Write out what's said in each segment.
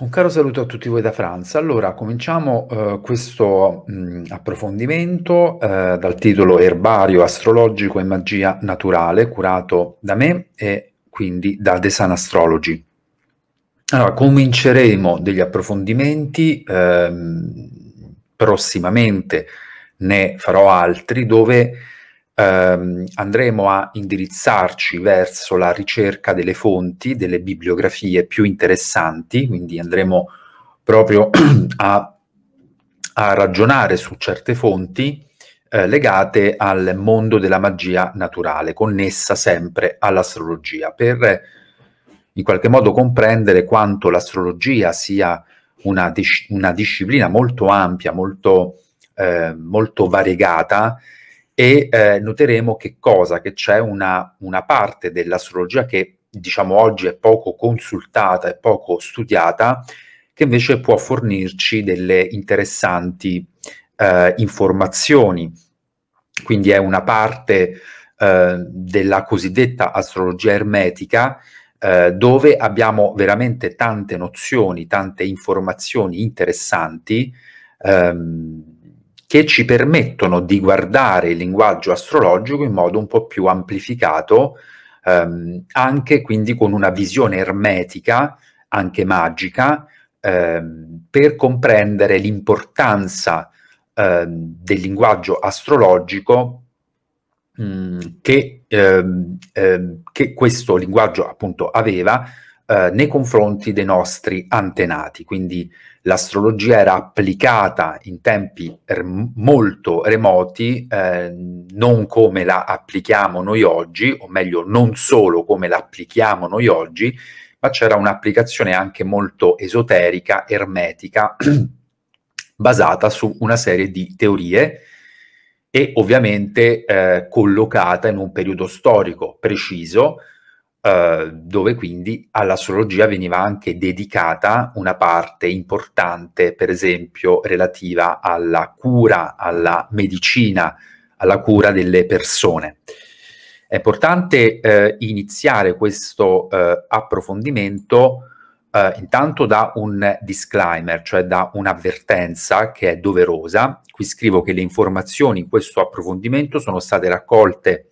Un caro saluto a tutti voi da Francia. Allora, cominciamo eh, questo mh, approfondimento eh, dal titolo Erbario astrologico e magia naturale, curato da me e quindi da The Sun Astrology. Allora, cominceremo degli approfondimenti eh, prossimamente, ne farò altri dove ehm, andremo a indirizzarci verso la ricerca delle fonti, delle bibliografie più interessanti, quindi andremo proprio a, a ragionare su certe fonti eh, legate al mondo della magia naturale, connessa sempre all'astrologia, per in qualche modo comprendere quanto l'astrologia sia una, dis- una disciplina molto ampia, molto, eh, molto variegata, e eh, noteremo che cosa, che c'è una, una parte dell'astrologia che diciamo oggi è poco consultata e poco studiata, che invece può fornirci delle interessanti eh, informazioni. Quindi è una parte eh, della cosiddetta astrologia ermetica eh, dove abbiamo veramente tante nozioni, tante informazioni interessanti ehm, che ci permettono di guardare il linguaggio astrologico in modo un po' più amplificato, ehm, anche quindi con una visione ermetica, anche magica, ehm, per comprendere l'importanza ehm, del linguaggio astrologico mh, mm, che, ehm, ehm, che questo linguaggio appunto aveva eh, nei confronti dei nostri antenati, quindi l'astrologia era applicata in tempi rem- molto remoti, eh, non come la applichiamo noi oggi, o meglio non solo come la applichiamo noi oggi, ma c'era un'applicazione anche molto esoterica, ermetica, basata su una serie di teorie e ovviamente eh, collocata in un periodo storico preciso eh, dove quindi all'astrologia veniva anche dedicata una parte importante, per esempio, relativa alla cura, alla medicina, alla cura delle persone. È importante eh, iniziare questo eh, approfondimento eh, intanto da un disclaimer, cioè da un'avvertenza che è doverosa. Qui scrivo che le informazioni in questo approfondimento sono state raccolte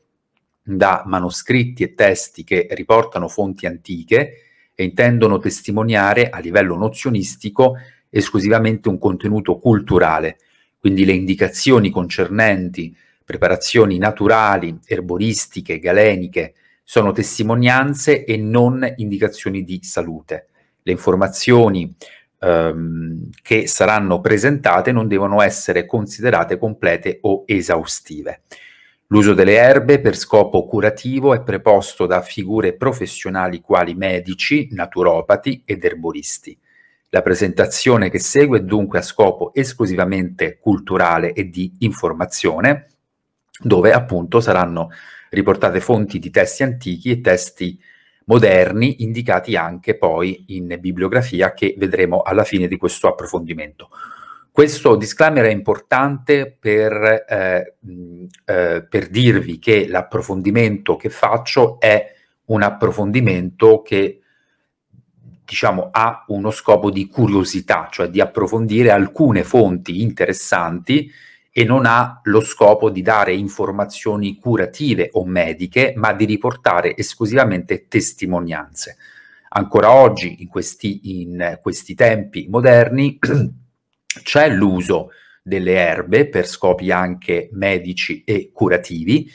da manoscritti e testi che riportano fonti antiche e intendono testimoniare a livello nozionistico esclusivamente un contenuto culturale, quindi le indicazioni concernenti preparazioni naturali, erboristiche, galeniche, sono testimonianze e non indicazioni di salute. Le informazioni ehm, che saranno presentate non devono essere considerate complete o esaustive. L'uso delle erbe per scopo curativo è preposto da figure professionali quali medici, naturopati ed erboristi. La presentazione che segue è dunque a scopo esclusivamente culturale e di informazione, dove appunto saranno riportate fonti di testi antichi e testi moderni, indicati anche poi in bibliografia che vedremo alla fine di questo approfondimento. Questo disclaimer è importante per, eh, eh, per dirvi che l'approfondimento che faccio è un approfondimento che diciamo, ha uno scopo di curiosità, cioè di approfondire alcune fonti interessanti e non ha lo scopo di dare informazioni curative o mediche, ma di riportare esclusivamente testimonianze. Ancora oggi, in questi, in questi tempi moderni, c'è l'uso delle erbe per scopi anche medici e curativi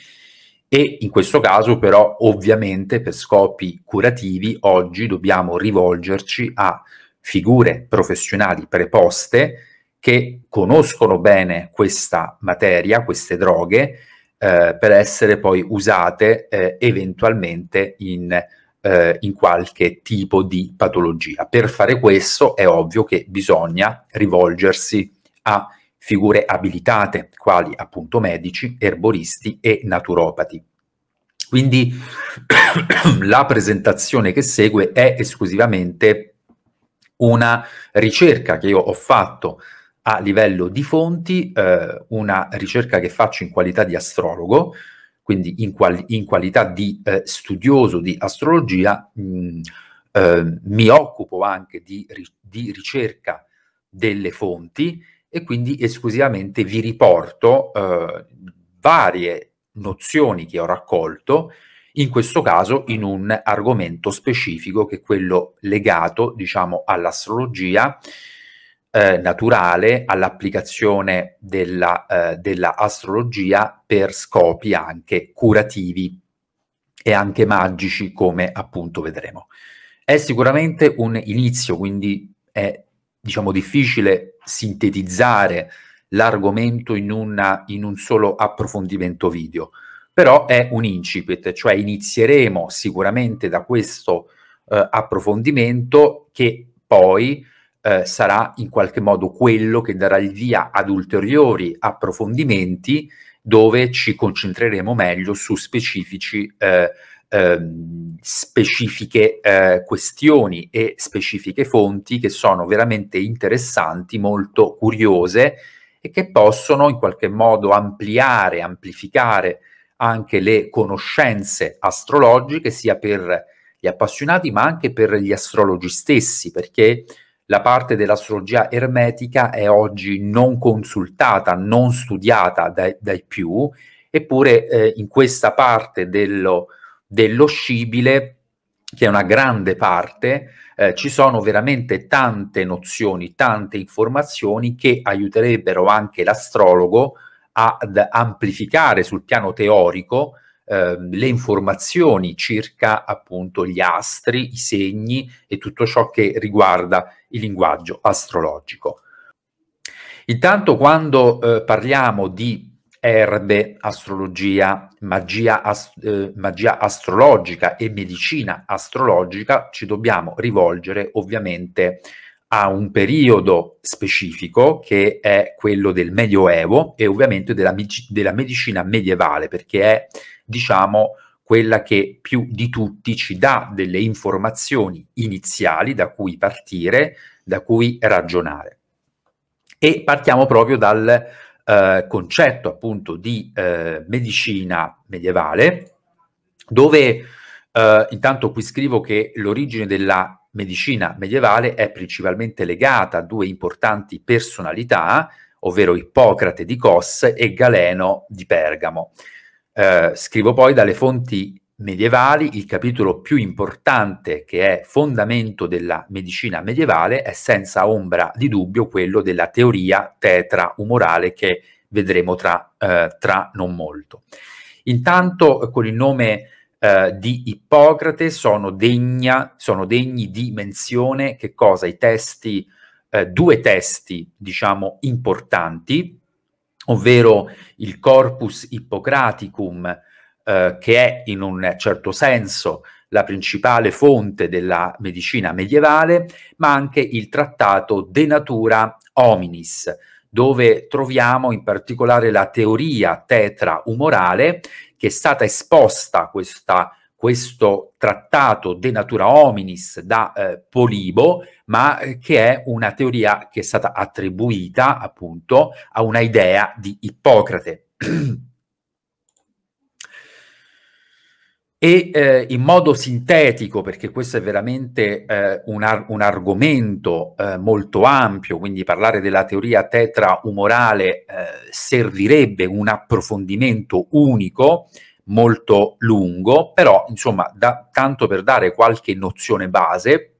e in questo caso però ovviamente per scopi curativi oggi dobbiamo rivolgerci a figure professionali preposte che conoscono bene questa materia, queste droghe, eh, per essere poi usate eh, eventualmente in eh, in qualche tipo di patologia. Per fare questo è ovvio che bisogna rivolgersi a figure abilitate, quali appunto medici, erboristi e naturopati. Quindi la presentazione che segue è esclusivamente una ricerca che io ho fatto a livello di fonti, eh, una ricerca che faccio in qualità di astrologo, quindi in, quali, in qualità di eh, studioso di astrologia, mh, mm, eh, mi occupo anche di, di, ricerca delle fonti e quindi esclusivamente vi riporto eh, varie nozioni che ho raccolto, in questo caso in un argomento specifico che è quello legato, diciamo, all'astrologia eh, naturale all'applicazione della, eh, della astrologia per scopi anche curativi e anche magici, come appunto vedremo. È sicuramente un inizio, quindi è diciamo difficile sintetizzare l'argomento in, una, in un solo approfondimento video, però è un incipit, cioè inizieremo sicuramente da questo eh, approfondimento che poi eh, sarà in qualche modo quello che darà il via ad ulteriori approfondimenti dove ci concentreremo meglio su specifici, eh, ehm, eh, specifiche questioni e specifiche fonti che sono veramente interessanti, molto curiose e che possono in qualche modo ampliare, amplificare anche le conoscenze astrologiche sia per gli appassionati ma anche per gli astrologi stessi perché la parte dell'astrologia ermetica è oggi non consultata, non studiata dai, dai più, eppure eh, in questa parte dello, dello scibile, che è una grande parte, eh, ci sono veramente tante nozioni, tante informazioni che aiuterebbero anche l'astrologo ad amplificare sul piano teorico eh, le informazioni circa appunto gli astri, i segni e tutto ciò che riguarda il linguaggio astrologico. Intanto quando eh, parliamo di erbe, astrologia, magia, ast- eh, magia, astrologica e medicina astrologica, ci dobbiamo rivolgere ovviamente a un periodo specifico che è quello del Medioevo e ovviamente della, della medicina medievale, perché è, diciamo, quella che più di tutti ci dà delle informazioni iniziali da cui partire, da cui ragionare. E partiamo proprio dal eh, concetto appunto di eh, medicina medievale, dove eh, intanto qui scrivo che l'origine della medicina medievale è principalmente legata a due importanti personalità, ovvero Ippocrate di Cos e Galeno di Pergamo. Eh, scrivo poi dalle fonti medievali, il capitolo più importante che è fondamento della medicina medievale è senza ombra di dubbio quello della teoria tetraumorale che vedremo tra, eh, tra non molto. Intanto eh, con il nome eh, di Ippocrate sono, degna, sono, degni di menzione che cosa? I testi, eh, due testi diciamo importanti, ovvero il corpus ippocraticum, eh, che è in un certo senso la principale fonte della medicina medievale, ma anche il trattato De Natura Hominis, dove troviamo in particolare la teoria tetra umorale, che è stata esposta questa questo trattato De Natura Hominis da eh, Polibo, ma eh, che è una teoria che è stata attribuita appunto a una idea di Ippocrate. e eh, in modo sintetico, perché questo è veramente eh, un, ar- un, argomento eh, molto ampio, quindi parlare della teoria tetraumorale eh, servirebbe un approfondimento unico, molto lungo, però insomma, da, tanto per dare qualche nozione base,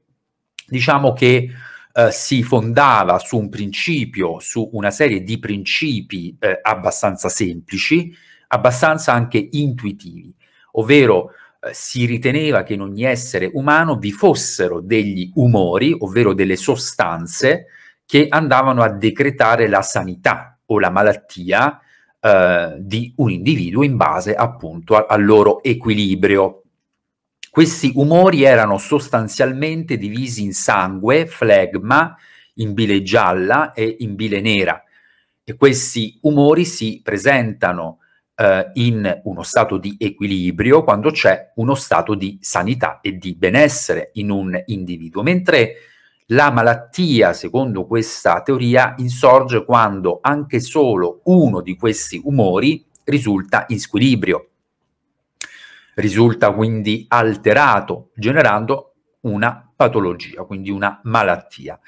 diciamo che eh, si fondava su un principio, su una serie di principi eh, abbastanza semplici, abbastanza anche intuitivi, ovvero eh, si riteneva che in ogni essere umano vi fossero degli umori, ovvero delle sostanze che andavano a decretare la sanità o la malattia eh, di un individuo in base appunto al, al loro equilibrio. Questi umori erano sostanzialmente divisi in sangue, flegma, in bile gialla e in bile nera e questi umori si presentano eh, in uno stato di equilibrio quando c'è uno stato di sanità e di benessere in un individuo, mentre la malattia, secondo questa teoria, insorge quando anche solo uno di questi umori risulta in squilibrio, risulta quindi alterato, generando una patologia, quindi una malattia.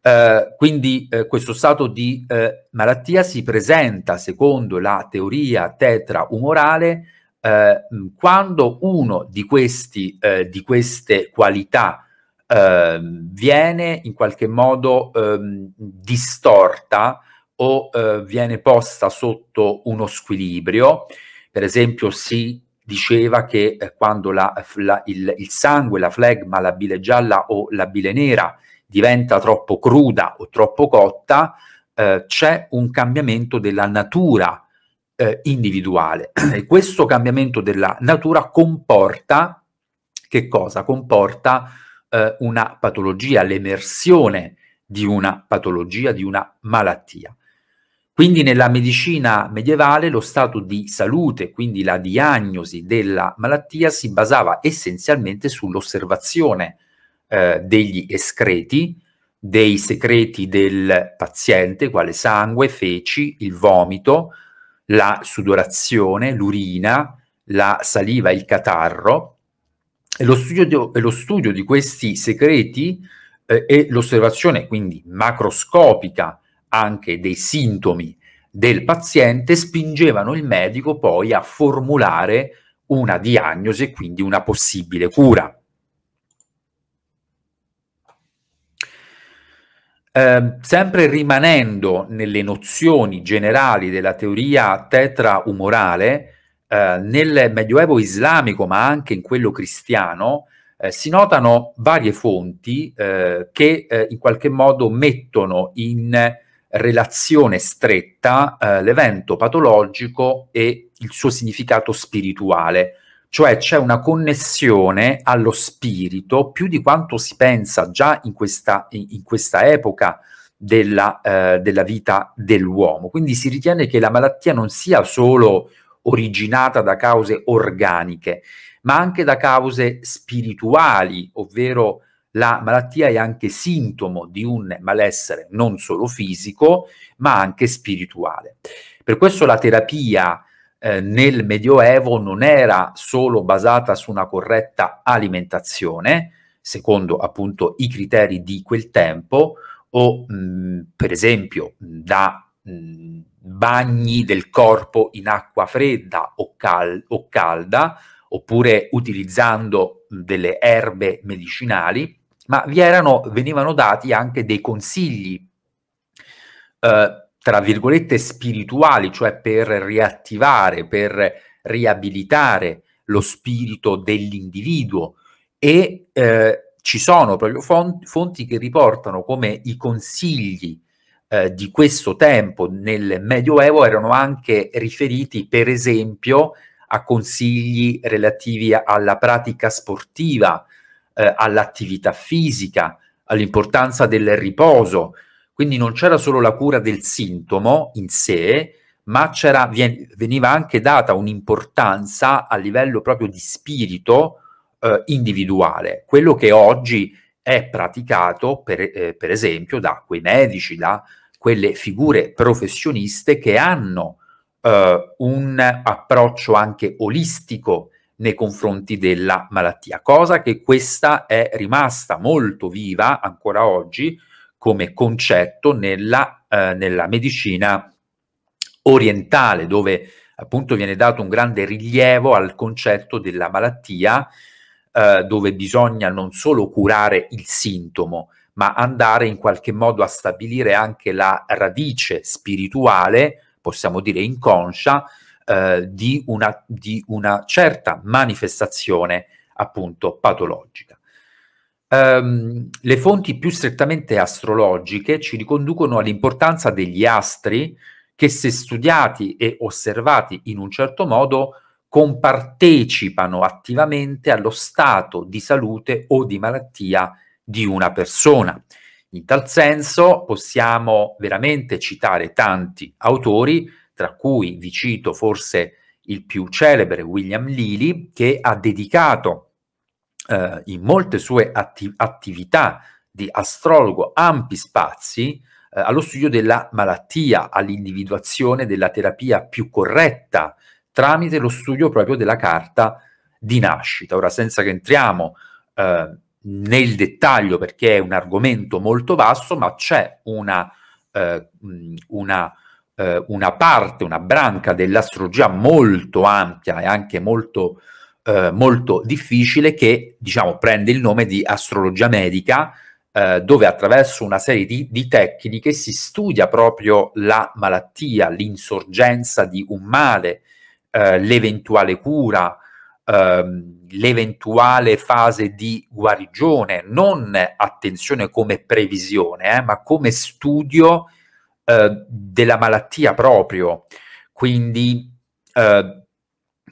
Eh, quindi eh, questo stato di eh, malattia si presenta, secondo la teoria tetraumorale, eh, quando uno di, questi, eh, di queste qualità eh, viene in qualche modo ehm, distorta o eh, viene posta sotto uno squilibrio. Per esempio, si diceva che eh, quando la, la, il, il, sangue, la flegma, la bile gialla o la bile nera diventa troppo cruda o troppo cotta, eh, c'è un cambiamento della natura eh, individuale e questo cambiamento della natura comporta che cosa? Comporta eh, una patologia, l'emersione di una patologia, di una malattia. Quindi nella medicina medievale lo stato di salute, quindi la diagnosi della malattia, si basava essenzialmente sull'osservazione eh, degli escreti, dei secreti del paziente, quale sangue, feci, il vomito, la sudorazione, l'urina, la saliva, il catarro, e lo studio di, lo studio di questi segreti eh, e l'osservazione quindi macroscopica anche dei sintomi del paziente spingevano il medico poi a formulare una diagnosi e quindi una possibile cura. Eh, sempre rimanendo nelle nozioni generali della teoria tetraumorale, eh, nel medioevo islamico, ma anche in quello cristiano, eh, si notano varie fonti eh, che eh, in qualche modo mettono in relazione stretta eh, l'evento patologico e il suo significato spirituale, cioè c'è una connessione allo spirito più di quanto si pensa già in questa, in, in questa epoca della, della vita dell'uomo. Quindi si ritiene che la malattia non sia solo originata da cause organiche, ma anche da cause spirituali, ovvero la malattia è anche sintomo di un malessere non solo fisico, ma anche spirituale. Per questo la terapia eh, nel Medioevo non era solo basata su una corretta alimentazione, secondo appunto i criteri di quel tempo, o mh, mm, per esempio da bagni del corpo in acqua fredda o, cal- o calda, oppure utilizzando delle erbe medicinali, ma vi erano, venivano dati anche dei consigli, eh, tra virgolette, spirituali, cioè per riattivare, per riabilitare lo spirito dell'individuo e eh, ci sono proprio fonti, fonti che riportano come i consigli eh, di questo tempo nel Medioevo erano anche riferiti, per esempio, a consigli relativi alla pratica sportiva, eh, all'attività fisica, all'importanza del riposo. Quindi non c'era solo la cura del sintomo in sé, ma veniva anche data un'importanza a livello proprio di spirito eh, individuale, quello che oggi è praticato per, eh, per esempio da quei medici, da quelle figure professioniste che hanno eh, un approccio anche olistico nei confronti della malattia, cosa che questa è rimasta molto viva ancora oggi come concetto nella, eh, nella medicina orientale, dove appunto viene dato un grande rilievo al concetto della malattia eh, dove bisogna non solo curare il sintomo, ma andare in qualche modo a stabilire anche la radice spirituale, possiamo dire inconscia, eh, di, una, di, una, certa manifestazione appunto patologica. Um, le fonti più strettamente astrologiche ci riconducono all'importanza degli astri che se studiati e osservati in un certo modo compartecipano attivamente allo stato di salute o di malattia di una persona. In tal senso possiamo veramente citare tanti autori, tra cui vi cito forse il più celebre William Lilly, che ha dedicato eh, in molte sue atti- attività di astrologo ampi spazi eh, allo studio della malattia, all'individuazione della terapia più corretta tramite lo studio proprio della carta di nascita. Ora, senza che entriamo eh, nel dettaglio, perché è un argomento molto vasto, ma c'è una, eh, una, eh, una parte, una branca dell'astrologia molto ampia e anche molto, eh, molto difficile che, diciamo, prende il nome di astrologia medica, eh, dove attraverso una serie di, di, tecniche si studia proprio la malattia, l'insorgenza di un male, eh, l'eventuale cura, ehm, l'eventuale fase di guarigione, non attenzione come previsione, eh, ma come studio eh, della malattia proprio. Quindi eh,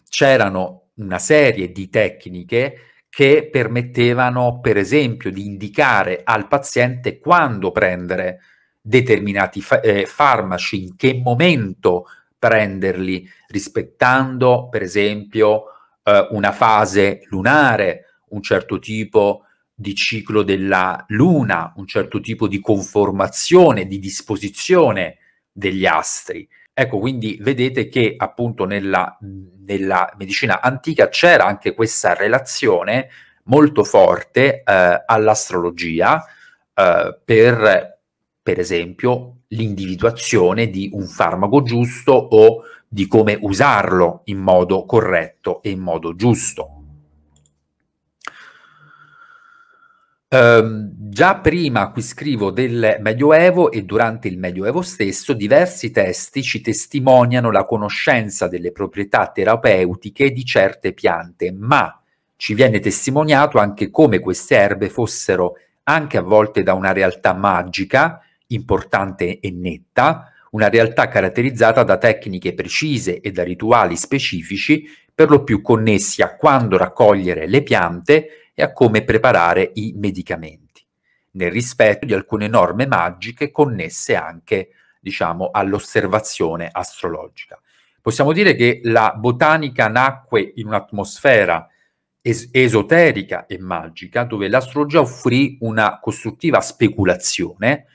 c'erano una serie di tecniche che permettevano, per esempio, di indicare al paziente quando prendere determinati fa- eh, farmaci, in che momento prenderli rispettando, per esempio, eh, una fase lunare, un certo tipo di ciclo della luna, un certo tipo di conformazione, di disposizione degli astri. Ecco, quindi vedete che appunto nella, nella medicina antica c'era anche questa relazione molto forte eh, all'astrologia eh, per, per esempio, l'individuazione di un farmaco giusto o di come usarlo in modo corretto e in modo giusto. Eh, già prima, qui scrivo, del Medioevo e durante il Medioevo stesso, diversi testi ci testimoniano la conoscenza delle proprietà terapeutiche di certe piante, ma ci viene testimoniato anche come queste erbe fossero, anche a volte da una realtà magica, importante e netta, una realtà caratterizzata da tecniche precise e da rituali specifici, per lo più connessi a quando raccogliere le piante e a come preparare i medicamenti, nel rispetto di alcune norme magiche connesse anche, diciamo, all'osservazione astrologica. Possiamo dire che la botanica nacque in un'atmosfera es- esoterica e magica dove l'astrologia offrì una costruttiva speculazione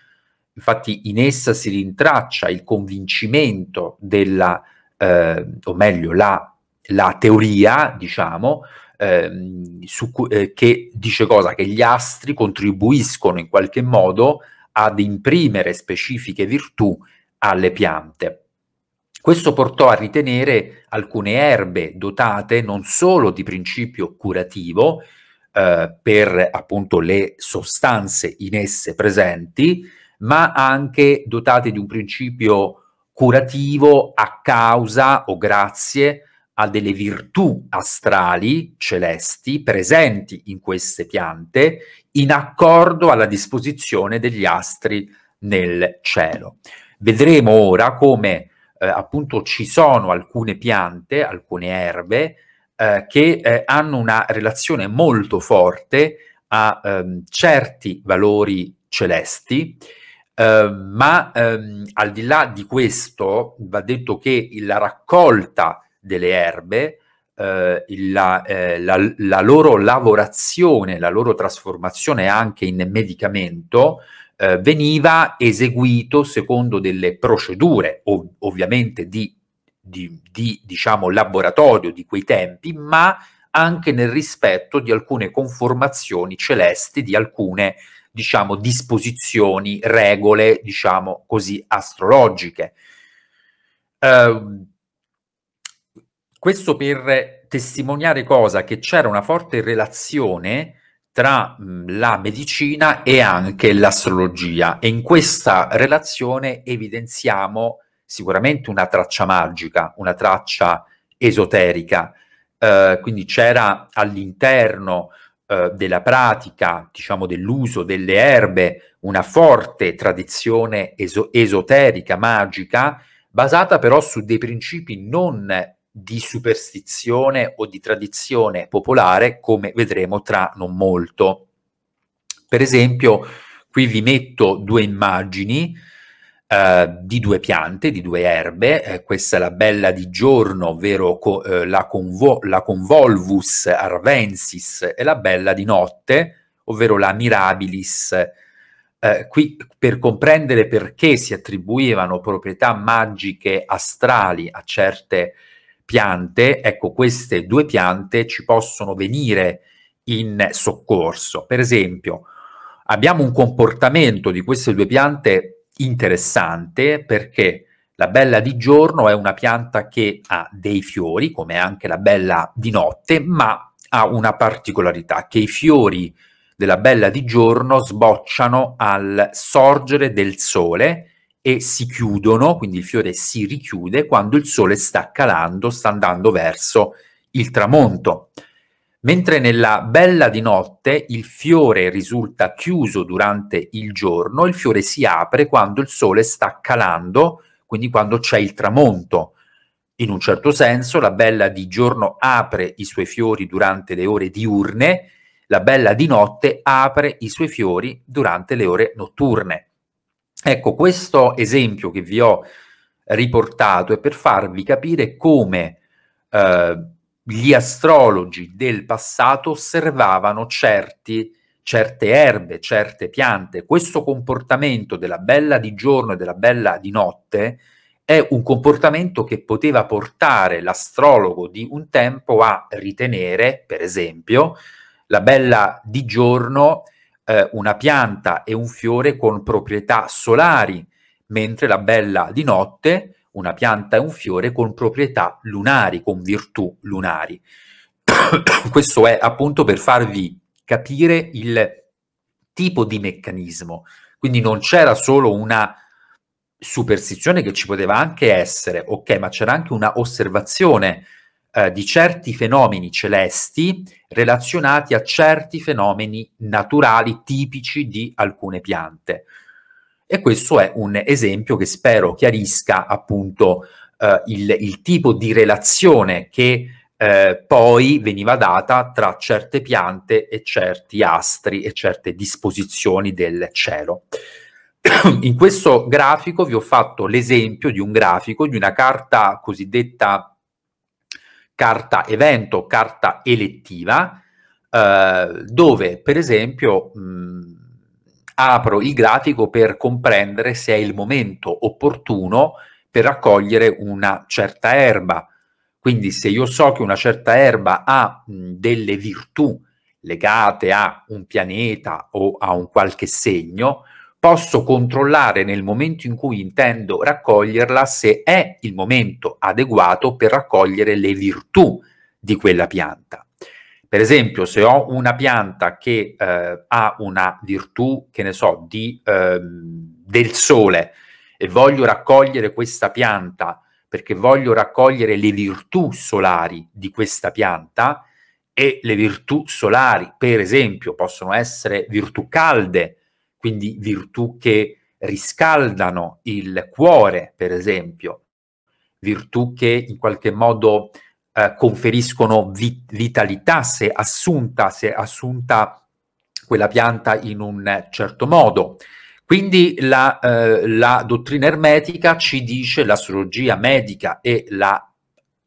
Infatti in essa si rintraccia il convincimento della, eh, o meglio, la, la teoria, diciamo, eh, su, eh, che dice cosa? Che gli astri contribuiscono in qualche modo ad imprimere specifiche virtù alle piante. Questo portò a ritenere alcune erbe dotate non solo di principio curativo eh, per appunto le sostanze in esse presenti, ma anche dotate di un principio curativo a causa o grazie a delle virtù astrali celesti presenti in queste piante in accordo alla disposizione degli astri nel cielo. Vedremo ora come eh, appunto ci sono alcune piante, alcune erbe eh, che eh, hanno una relazione molto forte a ehm, certi valori celesti eh, ma ehm, al di là di questo, va detto che la raccolta delle erbe, eh, la, eh, la, la, loro lavorazione, la loro trasformazione anche in medicamento, eh, veniva eseguito secondo delle procedure, ov- ovviamente di, di, di diciamo, laboratorio di quei tempi, ma anche nel rispetto di alcune conformazioni celesti, di alcune diciamo, disposizioni, regole, diciamo così, astrologiche. Uh, questo per testimoniare cosa? Che c'era una forte relazione tra la medicina e anche l'astrologia e in questa relazione evidenziamo sicuramente una traccia magica, una traccia esoterica, eh, quindi c'era all'interno eh, della pratica, diciamo dell'uso delle erbe, una forte tradizione eso- esoterica, magica, basata però su dei principi non di superstizione o di tradizione popolare, come vedremo tra non molto. Per esempio, qui vi metto due immagini eh, di due piante, di due erbe, eh, questa è la bella di giorno, ovvero co- eh, la, convo- la, convolvus arvensis, e la bella di notte, ovvero la mirabilis. Eh, qui per comprendere perché si attribuivano proprietà magiche astrali a certe piante, ecco queste due piante ci possono venire in soccorso. Per esempio, abbiamo un comportamento di queste due piante interessante perché la bella di giorno è una pianta che ha dei fiori, come anche la bella di notte, ma ha una particolarità, che i fiori della bella di giorno sbocciano al sorgere del sole e si chiudono, quindi il fiore si richiude quando il sole sta calando, sta andando verso il tramonto. Mentre nella bella di notte il fiore risulta chiuso durante il giorno, il fiore si apre quando il sole sta calando, quindi quando c'è il tramonto. In un certo senso la bella di giorno apre i suoi fiori durante le ore diurne, la bella di notte apre i suoi fiori durante le ore notturne. Ecco, questo esempio che vi ho riportato è per farvi capire come eh, gli astrologi del passato osservavano certi, certe erbe, certe piante. Questo comportamento della bella di giorno e della bella di notte è un comportamento che poteva portare l'astrologo di un tempo a ritenere, per esempio, la bella di giorno eh, una pianta e un fiore con proprietà solari, mentre la bella di notte una pianta e un fiore con proprietà lunari, con virtù lunari. Questo è appunto per farvi capire il tipo di meccanismo. Quindi non c'era solo una superstizione che ci poteva anche essere, ok, ma c'era anche una osservazione eh, di certi fenomeni celesti relazionati a certi fenomeni naturali tipici di alcune piante. E questo è un esempio che spero chiarisca appunto eh, il, il, tipo di relazione che eh, poi veniva data tra certe piante e certi astri e certe disposizioni del cielo. In questo grafico vi ho fatto l'esempio di un grafico di una carta cosiddetta carta evento, carta elettiva, eh, dove per esempio mh, apro il grafico per comprendere se è il momento opportuno per raccogliere una certa erba. Quindi se io so che una certa erba ha mh, delle virtù legate a un pianeta o a un qualche segno, posso controllare nel momento in cui intendo raccoglierla se è il momento adeguato per raccogliere le virtù di quella pianta. Per esempio, se ho una pianta che eh, ha una virtù, che ne so, di, eh, del sole e voglio raccogliere questa pianta perché voglio raccogliere le virtù solari di questa pianta e le virtù solari, per esempio, possono essere virtù calde, quindi virtù che riscaldano il cuore, per esempio, virtù che in qualche modo eh, conferiscono vitalità se assunta, se assunta quella pianta in un certo modo. Quindi la, eh, la, dottrina ermetica ci dice l'astrologia medica e la,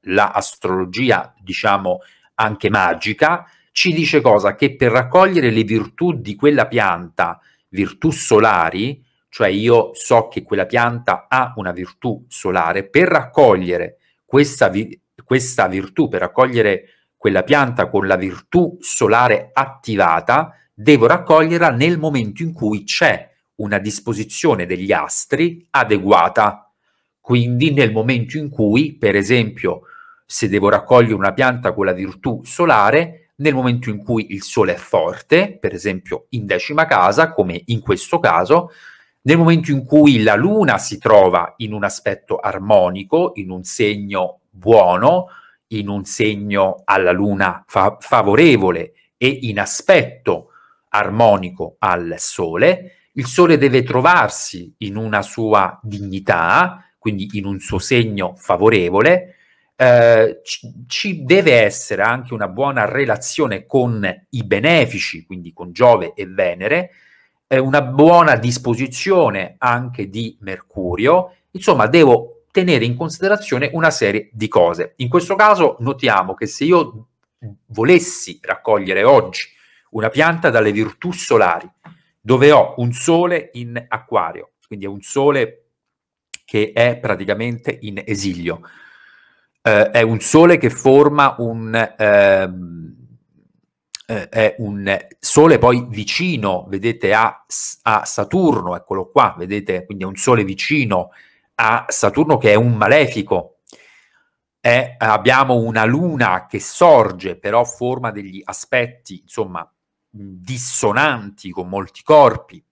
la, astrologia, diciamo, anche magica, ci dice cosa? Che per raccogliere le virtù di quella pianta, virtù solari, cioè io so che quella pianta ha una virtù solare, per raccogliere questa vi- questa virtù, per raccogliere quella pianta con la virtù solare attivata, devo raccoglierla nel momento in cui c'è una disposizione degli astri adeguata. Quindi nel momento in cui, per esempio, se devo raccogliere una pianta con la virtù solare, nel momento in cui il sole è forte, per esempio in decima casa, come in questo caso, nel momento in cui la luna si trova in un aspetto armonico, in un segno buono, in un segno alla luna fa- favorevole e in aspetto armonico al sole, il sole deve trovarsi in una sua dignità, quindi in un suo segno favorevole, eh, ci deve essere anche una buona relazione con i benefici, quindi con Giove e Venere, eh, una buona disposizione anche di Mercurio, insomma devo tenere in considerazione una serie di cose. In questo caso notiamo che se io volessi raccogliere oggi una pianta dalle virtù solari, dove ho un sole in acquario, quindi è un sole che è praticamente in esilio, eh, è un sole che forma un... Ehm, eh, è un sole poi vicino, vedete, a, a Saturno, eccolo qua, vedete, quindi è un sole vicino a Saturno che è un malefico. È, eh, abbiamo una luna che sorge, però forma degli aspetti, insomma, dissonanti con molti corpi.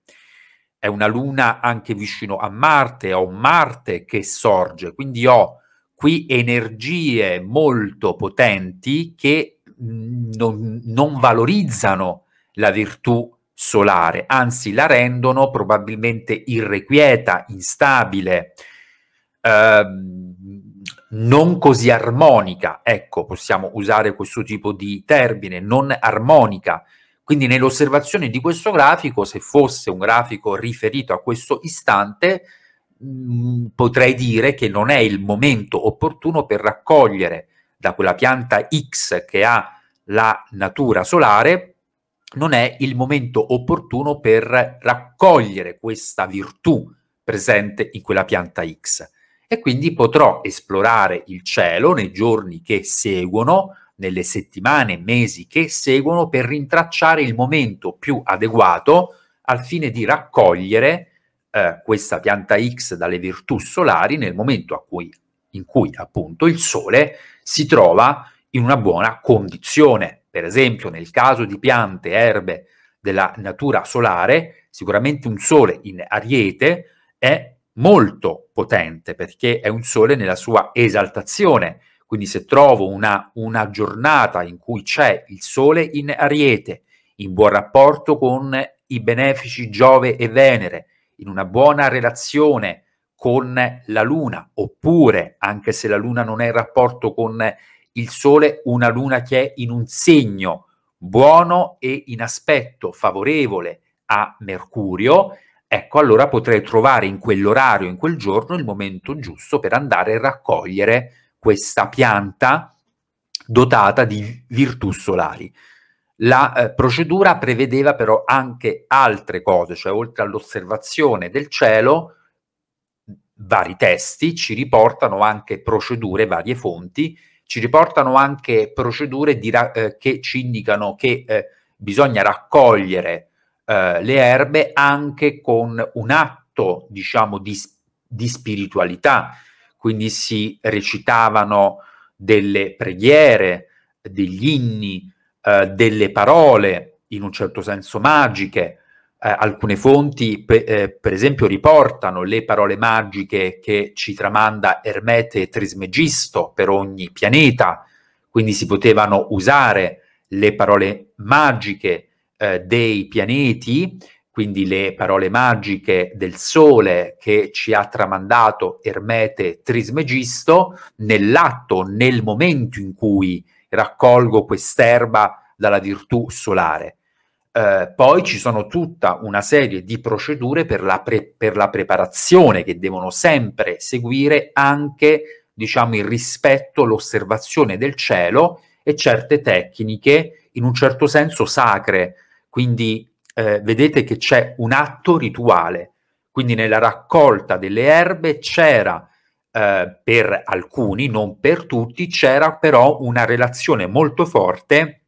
È una luna anche vicino a Marte, ho Marte che sorge, quindi ho qui energie molto potenti che non, non valorizzano la virtù solare, anzi la rendono probabilmente irrequieta, instabile, Ehm, non così armonica, ecco, possiamo usare questo tipo di termine, non armonica. Quindi nell'osservazione di questo grafico, se fosse un grafico riferito a questo istante, mh, mm, potrei dire che non è il momento opportuno per raccogliere da quella pianta X che ha la natura solare, non è il momento opportuno per raccogliere questa virtù presente in quella pianta X e quindi potrò esplorare il cielo nei giorni che seguono, nelle settimane e mesi che seguono per rintracciare il momento più adeguato al fine di raccogliere eh, questa pianta X dalle virtù solari nel momento cui, in cui appunto il Sole si trova in una buona condizione. Per esempio nel caso di piante, erbe della natura solare, sicuramente un Sole in ariete è molto potente perché è un sole nella sua esaltazione. Quindi se trovo una, una giornata in cui c'è il sole in ariete, in buon rapporto con i benefici Giove e Venere, in una buona relazione con la luna, oppure, anche se la luna non è in rapporto con il sole, una luna che è in un segno buono e in aspetto favorevole a Mercurio, ecco allora potrei trovare in quell'orario, in quel giorno, il momento giusto per andare a raccogliere questa pianta dotata di virtù solari. La eh, procedura prevedeva però anche altre cose, cioè oltre all'osservazione del cielo, vari testi ci riportano anche procedure, varie fonti, ci riportano anche procedure di, eh, che ci indicano che eh, bisogna raccogliere eh, le erbe anche con un atto, diciamo, di, di spiritualità. Quindi si recitavano delle preghiere, degli inni, eh, delle parole, in un certo senso magiche. Eh, alcune fonti, pe- eh, per esempio, riportano le parole magiche che ci tramanda Ermete e Trismegisto per ogni pianeta, quindi si potevano usare le parole magiche eh, dei pianeti, quindi le parole magiche del Sole che ci ha tramandato Ermete Trismegisto, nell'atto, nel momento in cui raccolgo quest'erba dalla virtù solare. Eh, poi ci sono tutta una serie di procedure per la, pre- per la preparazione che devono sempre seguire anche diciamo, il rispetto, l'osservazione del cielo e certe tecniche in un certo senso sacre, quindi eh, vedete che c'è un atto rituale, quindi nella raccolta delle erbe c'era eh, per alcuni, non per tutti, c'era però una relazione molto forte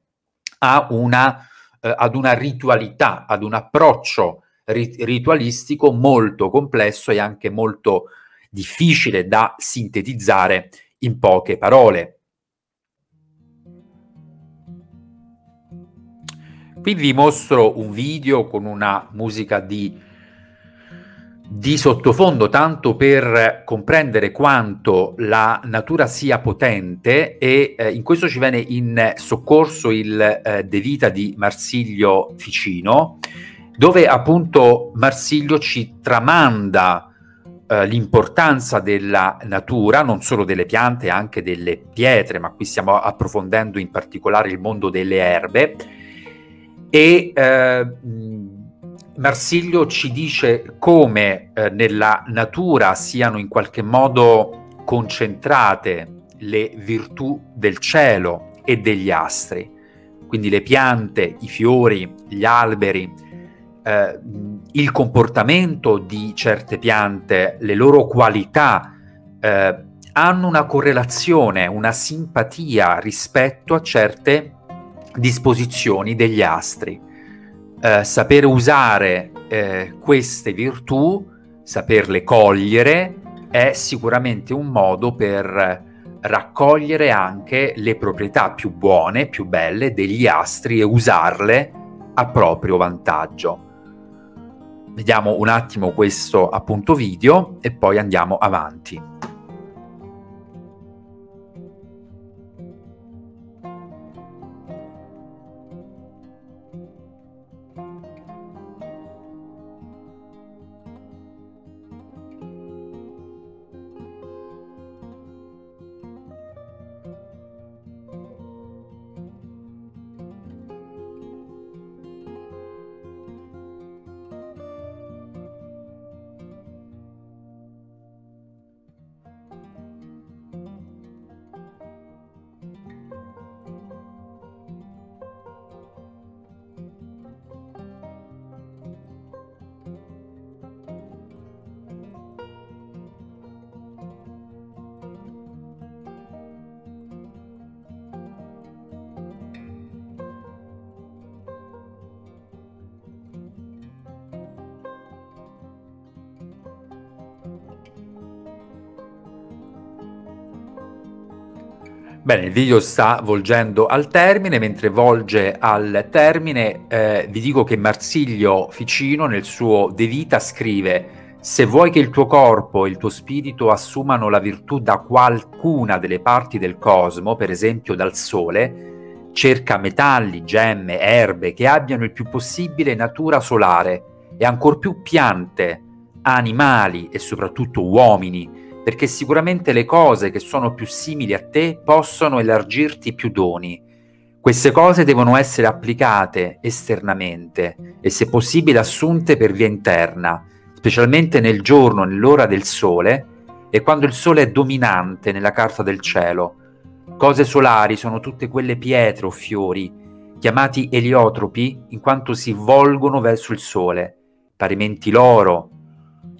a una, eh, ad una ritualità, ad un approccio rit- ritualistico molto complesso e anche molto difficile da sintetizzare in poche parole. Quindi vi mostro un video con una musica di, di sottofondo, tanto per comprendere quanto la natura sia potente e eh, in questo ci viene in soccorso il eh, De Vita di Marsilio Ficino, dove appunto Marsilio ci tramanda eh, l'importanza della natura, non solo delle piante, anche delle pietre, ma qui stiamo approfondendo in particolare il mondo delle erbe e eh, Marsiglio ci dice come eh, nella natura siano in qualche modo concentrate le virtù del cielo e degli astri, quindi le piante, i fiori, gli alberi, eh, il comportamento di certe piante, le loro qualità eh, hanno una correlazione, una simpatia rispetto a certe disposizioni degli astri. Eh, sapere usare eh, queste virtù, saperle cogliere, è sicuramente un modo per raccogliere anche le proprietà più buone, più belle degli astri e usarle a proprio vantaggio. Vediamo un attimo questo appunto video e poi andiamo avanti. Bene, il video sta volgendo al termine, mentre volge al termine eh, vi dico che Marsiglio Ficino nel suo De Vita scrive se vuoi che il tuo corpo e il tuo spirito assumano la virtù da qualcuna delle parti del cosmo, per esempio dal sole, cerca metalli, gemme, erbe che abbiano il più possibile natura solare e ancor più piante, animali e soprattutto uomini perché sicuramente le cose che sono più simili a te possono elargirti più doni. Queste cose devono essere applicate esternamente e se possibile assunte per via interna, specialmente nel giorno, nell'ora del sole e quando il sole è dominante nella carta del cielo. Cose solari sono tutte quelle pietre o fiori, chiamati eliotropi in quanto si volgono verso il sole, parimenti l'oro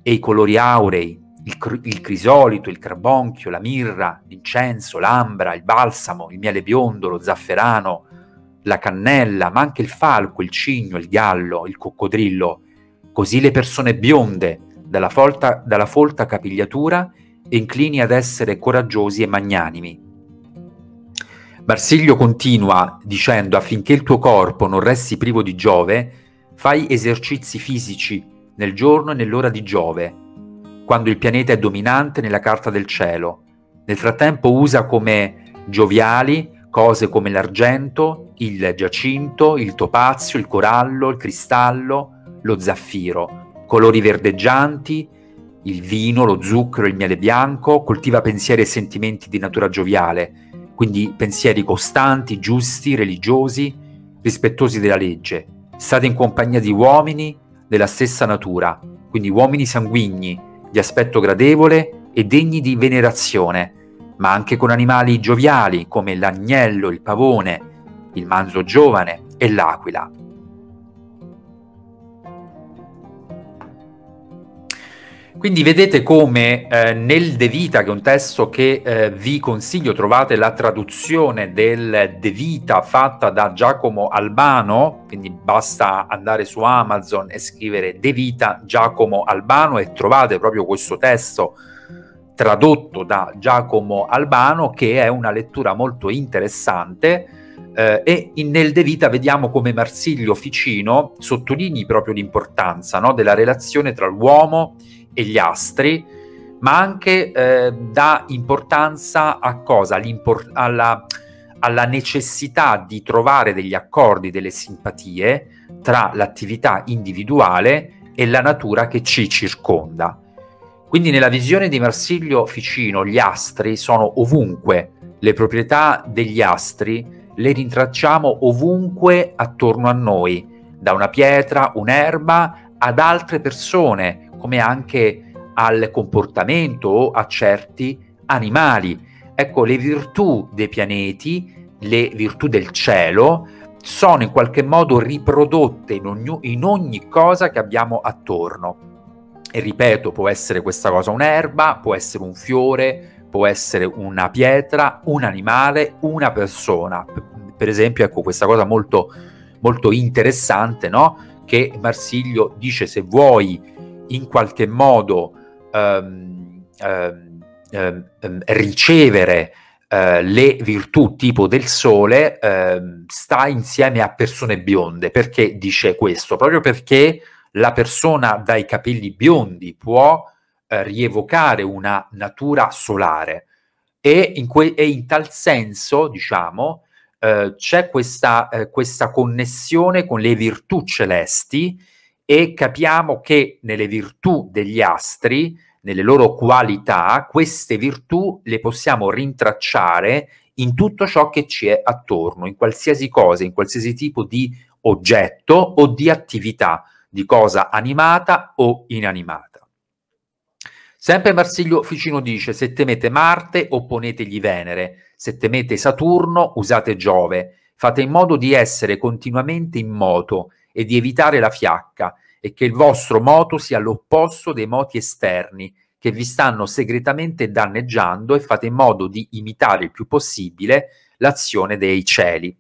e i colori aurei, il, cr- il crisolito, il carbonchio, la mirra, l'incenso, l'ambra, il balsamo, il miele biondo, lo zafferano, la cannella, ma anche il falco, il cigno, il gallo, il coccodrillo. Così le persone bionde, dalla, folta, dalla folta capigliatura, inclini ad essere coraggiosi e magnanimi. Marsiglio continua dicendo affinché il tuo corpo non resti privo di Giove, fai esercizi fisici nel giorno e nell'ora di Giove, quando il pianeta è dominante nella carta del cielo. Nel frattempo usa come gioviali cose come l'argento, il giacinto, il topazio, il corallo, il cristallo, lo zaffiro, colori verdeggianti, il vino, lo zucchero, il miele bianco, coltiva pensieri e sentimenti di natura gioviale, quindi pensieri costanti, giusti, religiosi, rispettosi della legge. State in compagnia di uomini della stessa natura, quindi uomini sanguigni, di aspetto gradevole e degni di venerazione, ma anche con animali gioviali come l'agnello, il pavone, il manzo giovane e l'aquila. Quindi vedete come eh, nel De Vita, che è un testo che eh, vi consiglio, trovate la traduzione del De Vita fatta da Giacomo Albano, quindi basta andare su Amazon e scrivere De Vita Giacomo Albano e trovate proprio questo testo tradotto da Giacomo Albano che è una lettura molto interessante eh, e in, nel De Vita vediamo come Marsilio Ficino sottolinei proprio l'importanza no, della relazione tra l'uomo e e gli astri, ma anche eh, dà importanza a cosa? Alla, alla necessità di trovare degli accordi, delle simpatie tra l'attività individuale e la natura che ci circonda. Quindi nella visione di Marsilio Ficino gli astri sono ovunque, le proprietà degli astri le rintracciamo ovunque attorno a noi, da una pietra, un'erba, ad altre persone, come anche al comportamento o a certi animali. Ecco, le virtù dei pianeti, le virtù del cielo, sono in qualche modo riprodotte in ogni, in ogni cosa che abbiamo attorno. E ripeto, può essere questa cosa un'erba, può essere un fiore, può essere una pietra, un animale, una persona. Per esempio, ecco questa cosa molto, molto interessante, no? Che Marsiglio dice se vuoi in qualche modo ehm, ehm, ehm, ehm, ricevere eh, le virtù tipo del sole ehm, sta insieme a persone bionde. Perché dice questo? Proprio perché la persona dai capelli biondi può eh, rievocare una natura solare e in, que- e in tal senso, diciamo, eh, c'è questa, eh, questa, connessione con le virtù celesti e capiamo che nelle virtù degli astri, nelle loro qualità, queste virtù le possiamo rintracciare in tutto ciò che ci è attorno, in qualsiasi cosa, in qualsiasi tipo di oggetto o di attività, di cosa animata o inanimata. Sempre Marsiglio Ficino dice: Se temete Marte, opponetegli Venere, se temete Saturno, usate Giove. Fate in modo di essere continuamente in moto e di evitare la fiacca e che il vostro moto sia l'opposto dei moti esterni che vi stanno segretamente danneggiando e fate in modo di imitare il più possibile l'azione dei cieli.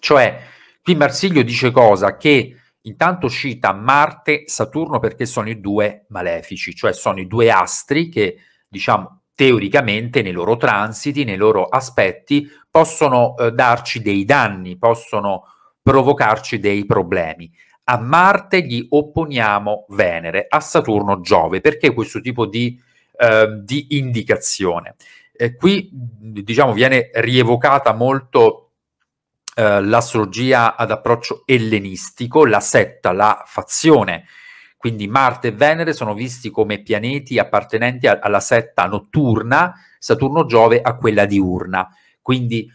Cioè, qui Marsiglio dice cosa? Che intanto cita Marte, Saturno perché sono i due malefici, cioè sono i due astri che, diciamo, teoricamente nei loro transiti, nei loro aspetti, possono eh, darci dei danni, possono provocarci dei problemi. A Marte gli opponiamo Venere, a Saturno Giove. Perché questo tipo di, eh, di indicazione? Eh, qui diciamo, viene rievocata molto eh, l'astrologia ad approccio ellenistico, la setta, la fazione. Quindi Marte e Venere sono visti come pianeti appartenenti a- alla setta notturna, Saturno Giove a quella diurna. Quindi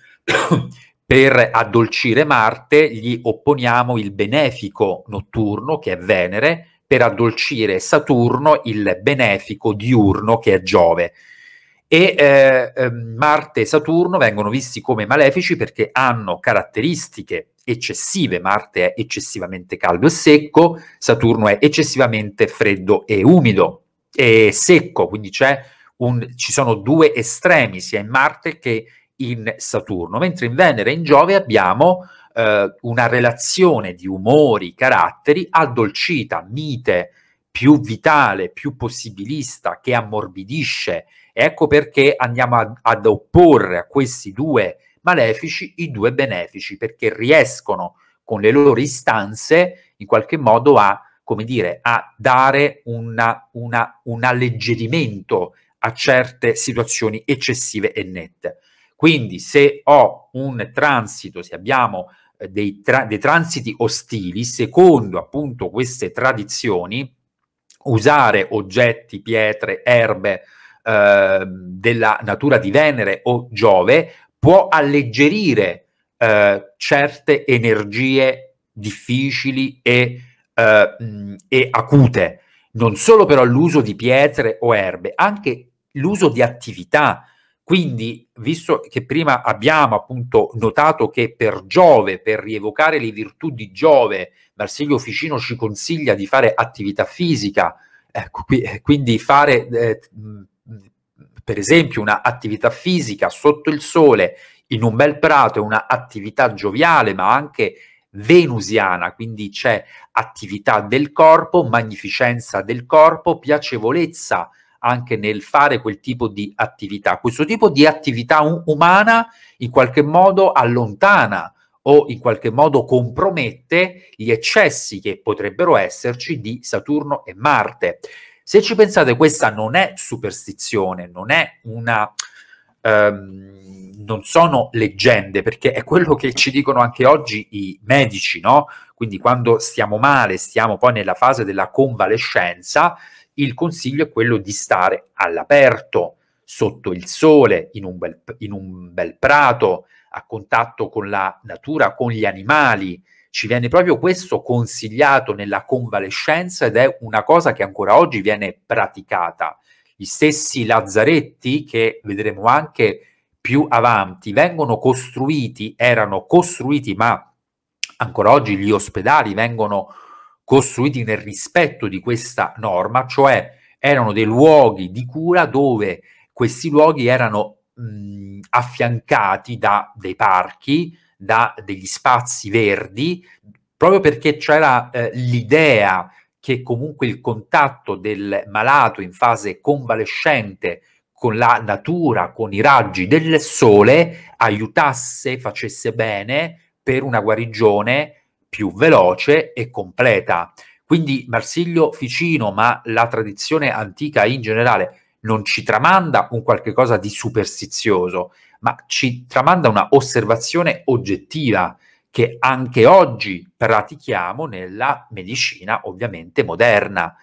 per addolcire Marte gli opponiamo il benefico notturno che è Venere, per addolcire Saturno il benefico diurno che è Giove. E eh, ehm, Marte e Saturno vengono visti come malefici perché hanno caratteristiche eccessive. Marte è eccessivamente caldo e secco, Saturno è eccessivamente freddo e umido e secco, quindi un, ci sono due estremi, sia in Marte che in in Saturno, mentre in Venere e in Giove abbiamo eh, una relazione di umori, caratteri addolcita, mite, più vitale, più possibilista, che ammorbidisce. Ecco perché andiamo ad, ad opporre a questi due malefici i due benefici, perché riescono con le loro istanze in qualche modo a, come dire, a dare una, una, un alleggerimento a certe situazioni eccessive e nette. Quindi se ho un transito, se abbiamo eh, dei, tra- dei transiti ostili, secondo appunto queste tradizioni, usare oggetti, pietre, erbe eh, della natura di Venere o Giove può alleggerire eh, certe energie difficili e, eh, mm, e acute. Non solo però l'uso di pietre o erbe, anche l'uso di attività quindi, visto che prima abbiamo appunto notato che per Giove, per rievocare le virtù di Giove, Marsilio Ficino ci consiglia di fare attività fisica, ecco, qui, eh, quindi fare eh, per esempio un'attività fisica sotto il sole in un bel prato è un'attività gioviale, ma anche venusiana, quindi c'è attività del corpo, magnificenza del corpo, piacevolezza anche nel fare quel tipo di attività. Questo tipo di attività umana in qualche modo allontana o in qualche modo compromette gli eccessi che potrebbero esserci di Saturno e Marte. Se ci pensate, questa non è superstizione, non è una... Um, non sono leggende, perché è quello che ci dicono anche oggi i medici, no? Quindi quando stiamo male, stiamo poi nella fase della convalescenza, il consiglio è quello di stare all'aperto, sotto il sole, in un, bel, in un bel prato, a contatto con la natura, con gli animali. Ci viene proprio questo consigliato nella convalescenza ed è una cosa che ancora oggi viene praticata. Gli stessi lazzaretti, che vedremo anche più avanti, vengono costruiti, erano costruiti, ma ancora oggi gli ospedali vengono costruiti nel rispetto di questa norma, cioè erano dei luoghi di cura dove questi luoghi erano mh, affiancati da dei parchi, da degli spazi verdi, proprio perché c'era eh, l'idea che comunque il contatto del malato in fase convalescente con la natura, con i raggi del sole, aiutasse, facesse bene per una guarigione più veloce e completa. Quindi Marsilio Ficino, ma la tradizione antica in generale, non ci tramanda un qualche cosa di superstizioso, ma ci tramanda una osservazione oggettiva che anche oggi pratichiamo nella medicina ovviamente moderna.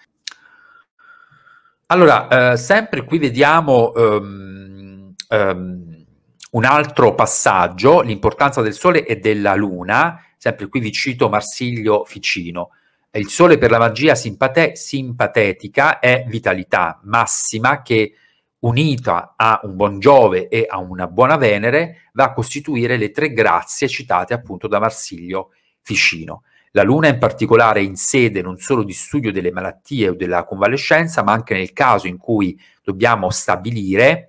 Allora, eh, sempre qui vediamo um, um, un altro passaggio, l'importanza del Sole e della Luna, sempre qui vi cito Marsiglio Ficino, il sole per la magia simpate- simpatetica è vitalità massima che unita a un buon Giove e a una buona Venere va a costituire le tre grazie citate appunto da Marsiglio Ficino. La Luna in particolare in sede non solo di studio delle malattie o della convalescenza, ma anche nel caso in cui dobbiamo stabilire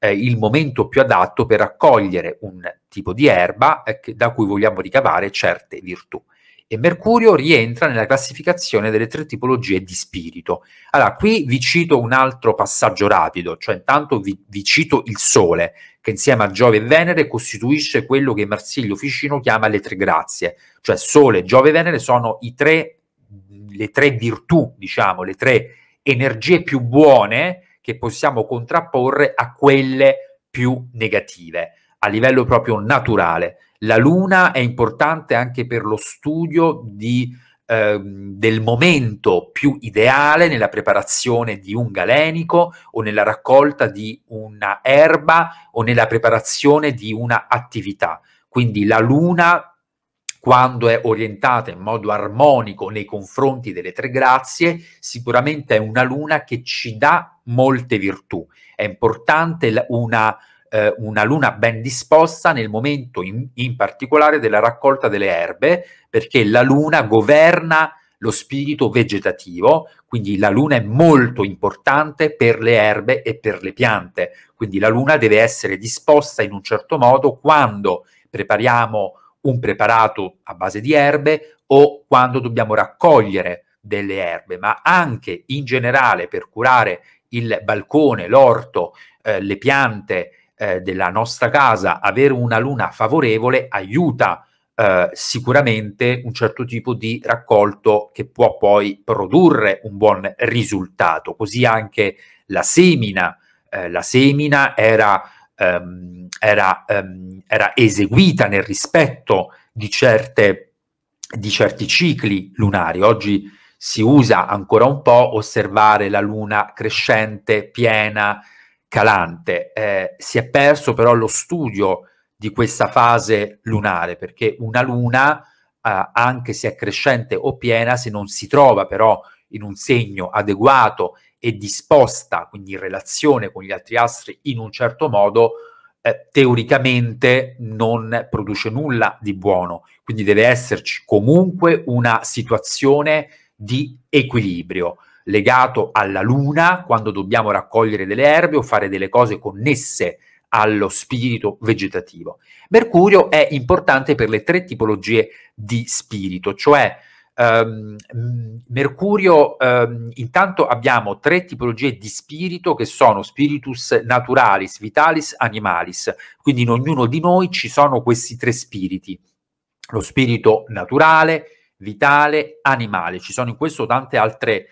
eh, il momento più adatto per accogliere un tipo di erba eh, da cui vogliamo ricavare certe virtù. E Mercurio rientra nella classificazione delle tre tipologie di spirito. Allora, qui vi cito un altro passaggio rapido, cioè intanto vi, vi cito il Sole, che insieme a Giove e Venere costituisce quello che Marsilio Ficino chiama le tre grazie, cioè Sole, Giove e Venere sono tre, le tre virtù, diciamo, le tre energie più buone che possiamo contrapporre a quelle più negative a livello proprio naturale. La luna è importante anche per lo studio di, eh, del momento più ideale nella preparazione di un galenico o nella raccolta di una erba o nella preparazione di una attività. Quindi la luna quando è orientata in modo armonico nei confronti delle tre grazie, sicuramente è una luna che ci dà molte virtù. È importante una eh, una luna ben disposta nel momento in, in particolare della raccolta delle erbe, perché la luna governa lo spirito vegetativo, quindi la luna è molto importante per le erbe e per le piante, quindi la luna deve essere disposta in un certo modo quando prepariamo un preparato a base di erbe o quando dobbiamo raccogliere delle erbe, ma anche in generale per curare il balcone, l'orto, eh, le piante, eh, della nostra casa, avere una luna favorevole aiuta eh, sicuramente un certo tipo di raccolto che può poi produrre un buon risultato. Così anche la semina, eh, la semina era, ehm, era, ehm, era eseguita nel rispetto di, certe, di certi cicli lunari. Oggi si usa ancora un po' osservare la luna crescente, piena, calante. Eh, si è perso però lo studio di questa fase lunare, perché una luna, eh, anche se è crescente o piena, se non si trova però in un segno adeguato e disposta, quindi in relazione con gli altri astri in un certo modo, eh, teoricamente non produce nulla di buono. Quindi deve esserci comunque una situazione di equilibrio legato alla luna, quando dobbiamo raccogliere delle erbe o fare delle cose connesse allo spirito vegetativo. Mercurio è importante per le tre tipologie di spirito, cioè ehm, Mercurio, ehm, intanto abbiamo tre tipologie di spirito che sono spiritus naturalis, vitalis, animalis, quindi in ognuno di noi ci sono questi tre spiriti, lo spirito naturale, vitale, animale, ci sono in questo tante altre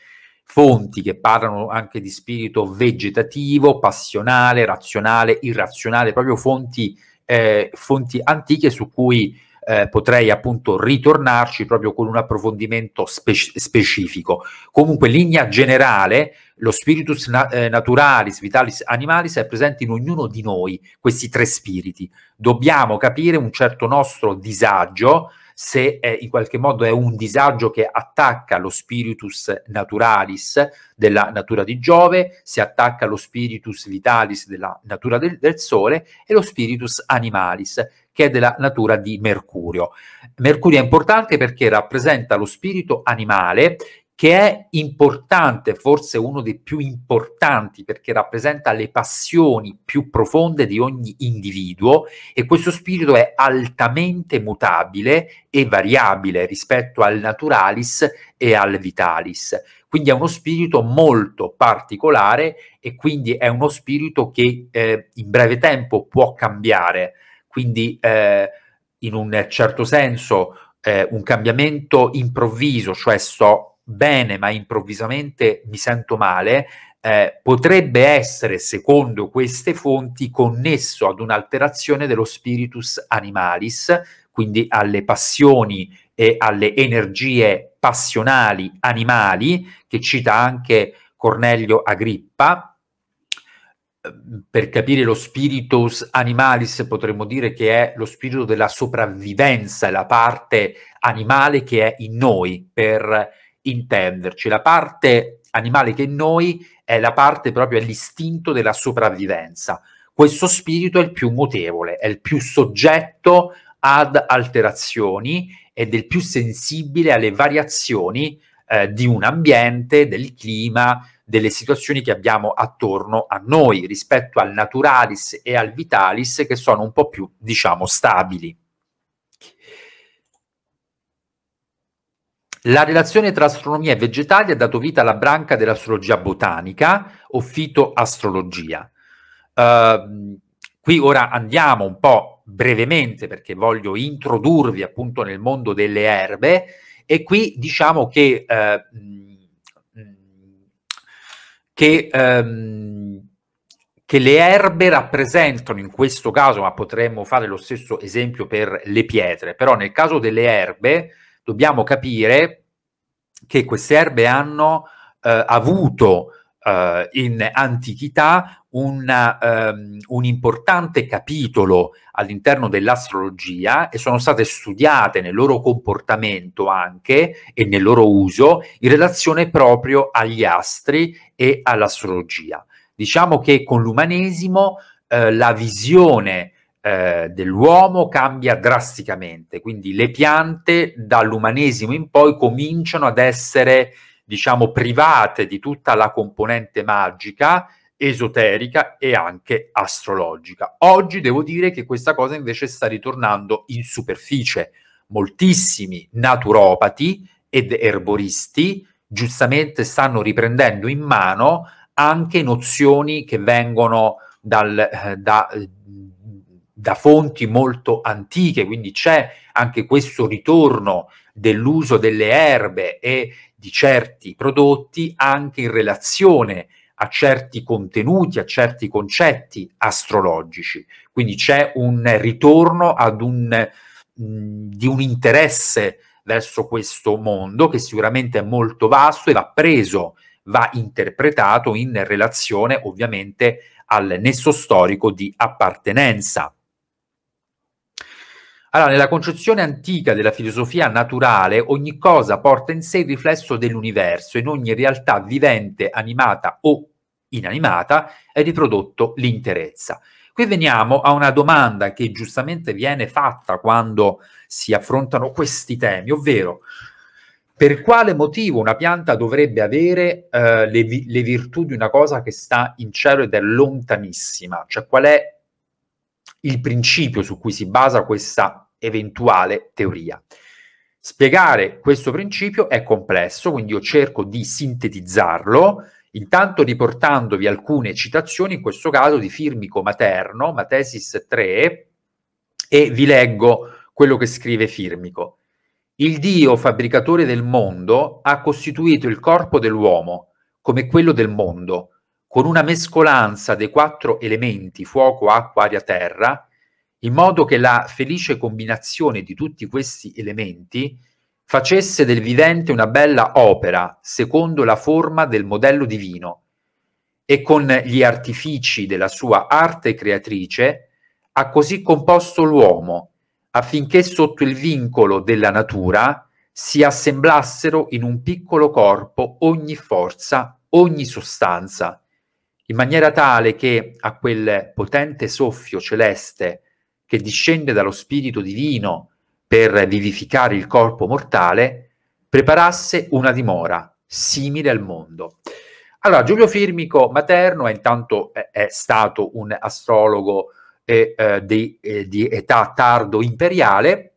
fonti che parlano anche di spirito vegetativo, passionale, razionale, irrazionale, proprio fonti, eh, fonti antiche su cui eh, potrei appunto ritornarci proprio con un approfondimento spe- specifico. Comunque, in linea generale, lo spiritus na- eh, naturalis, vitalis animalis è presente in ognuno di noi, questi tre spiriti. Dobbiamo capire un certo nostro disagio se eh, in qualche modo è un disagio che attacca lo spiritus naturalis della natura di Giove, si attacca lo spiritus vitalis della natura del, del Sole e lo spiritus animalis che è della natura di Mercurio. Mercurio è importante perché rappresenta lo spirito animale che è importante, forse uno dei più importanti, perché rappresenta le passioni più profonde di ogni individuo e questo spirito è altamente mutabile e variabile rispetto al naturalis e al vitalis. Quindi è uno spirito molto particolare e quindi è uno spirito che eh, in breve tempo può cambiare. Quindi eh, in un certo senso eh, un cambiamento improvviso, cioè sto bene ma improvvisamente mi sento male, eh, potrebbe essere, secondo queste fonti, connesso ad un'alterazione dello spiritus animalis, quindi alle passioni e alle energie passionali animali, che cita anche Cornelio Agrippa. Per capire lo spiritus animalis potremmo dire che è lo spirito della sopravvivenza, la parte animale che è in noi per intenderci, la parte animale che è noi è la parte proprio, è l'istinto della sopravvivenza. Questo spirito è il più mutevole, è il più soggetto ad alterazioni ed è il più sensibile alle variazioni eh, di un ambiente, del clima, delle situazioni che abbiamo attorno a noi rispetto al naturalis e al vitalis che sono un po' più, diciamo, stabili. La relazione tra astronomia e vegetali ha dato vita alla branca dell'astrologia botanica o fitoastrologia. Uh, qui ora andiamo un po' brevemente perché voglio introdurvi appunto nel mondo delle erbe e qui diciamo che, uh, che, um, che le erbe rappresentano in questo caso, ma potremmo fare lo stesso esempio per le pietre, però nel caso delle erbe dobbiamo capire che queste erbe hanno eh, avuto eh, in antichità una, ehm, un importante capitolo all'interno dell'astrologia e sono state studiate nel loro comportamento anche e nel loro uso in relazione proprio agli astri e all'astrologia. Diciamo che con l'umanesimo eh, la visione eh, dell'uomo cambia drasticamente, quindi le piante dall'umanesimo in poi cominciano ad essere, diciamo, private di tutta la componente magica, esoterica e anche astrologica. Oggi devo dire che questa cosa invece sta ritornando in superficie. Moltissimi naturopati ed erboristi giustamente stanno riprendendo in mano anche nozioni che vengono dal, eh, da da fonti molto antiche, quindi c'è anche questo ritorno dell'uso delle erbe e di certi prodotti anche in relazione a certi contenuti, a certi concetti astrologici. Quindi c'è un ritorno ad un, di un interesse verso questo mondo che sicuramente è molto vasto e va preso, va interpretato in relazione ovviamente al nesso storico di appartenenza. Allora, nella concezione antica della filosofia naturale, ogni cosa porta in sé il riflesso dell'universo, in ogni realtà vivente, animata o inanimata, è riprodotto l'interezza. Qui veniamo a una domanda che giustamente viene fatta quando si affrontano questi temi, ovvero per quale motivo una pianta dovrebbe avere eh, le, vi- le virtù di una cosa che sta in cielo ed è lontanissima? Cioè qual è il principio su cui si basa questa eventuale teoria. Spiegare questo principio è complesso, quindi io cerco di sintetizzarlo, intanto riportandovi alcune citazioni, in questo caso di Firmico Materno, Matesis 3, e vi leggo quello che scrive Firmico. Il Dio, fabbricatore del mondo, ha costituito il corpo dell'uomo come quello del mondo con una mescolanza dei quattro elementi fuoco, acqua, aria, terra, in modo che la felice combinazione di tutti questi elementi facesse del vivente una bella opera secondo la forma del modello divino e con gli artifici della sua arte creatrice ha così composto l'uomo affinché sotto il vincolo della natura si assemblassero in un piccolo corpo ogni forza, ogni sostanza, in maniera tale che a quel potente soffio celeste che discende dallo Spirito Divino per vivificare il corpo mortale, preparasse una dimora simile al mondo. Allora, Giulio Firmico Materno è intanto è, è stato un astrologo eh, eh, di, eh, di età tardo imperiale,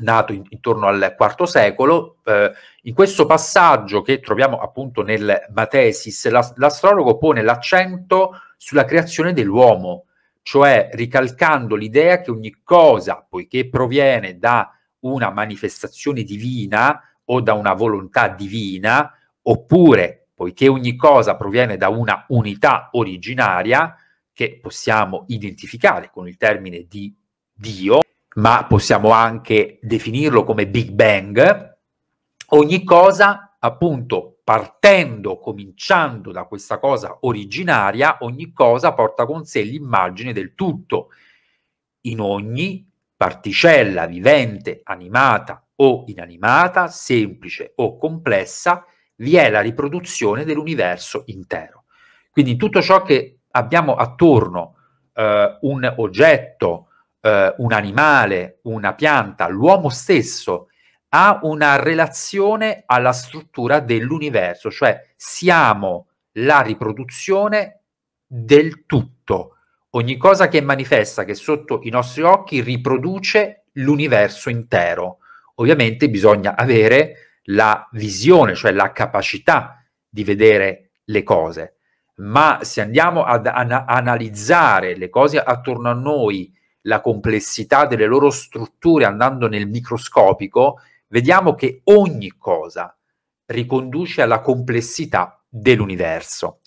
nato in, intorno al IV secolo. Eh, in questo passaggio che troviamo appunto nel Matesis, la, l'astrologo pone l'accento sulla creazione dell'uomo, cioè ricalcando l'idea che ogni cosa, poiché proviene da una manifestazione divina o da una volontà divina, oppure poiché ogni cosa proviene da una unità originaria che possiamo identificare con il termine di Dio, ma possiamo anche definirlo come Big Bang, ogni cosa appunto partendo, cominciando da questa cosa originaria, ogni cosa porta con sé l'immagine del tutto. In ogni particella vivente, animata o inanimata, semplice o complessa, vi è la riproduzione dell'universo intero. Quindi tutto ciò che abbiamo attorno, eh, un oggetto, eh, un animale, una pianta, l'uomo stesso ha una relazione alla struttura dell'universo, cioè siamo la riproduzione del tutto. Ogni cosa che manifesta, che è sotto i nostri occhi riproduce l'universo intero. Ovviamente bisogna avere la visione, cioè la capacità di vedere le cose, ma se andiamo ad an- analizzare le cose attorno a noi, la complessità delle loro strutture andando nel microscopico, vediamo che ogni cosa riconduce alla complessità dell'universo.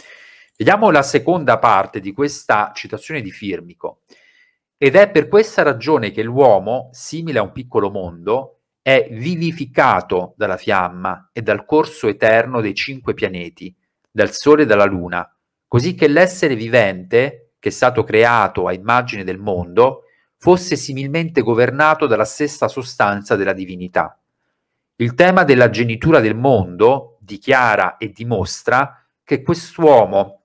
Vediamo la seconda parte di questa citazione di Firmico. Ed è per questa ragione che l'uomo, simile a un piccolo mondo, è vivificato dalla fiamma e dal corso eterno dei cinque pianeti, dal Sole e dalla Luna, così che l'essere vivente, che è stato creato a immagine del mondo, fosse similmente governato dalla stessa sostanza della divinità. Il tema della genitura del mondo dichiara e dimostra che quest'uomo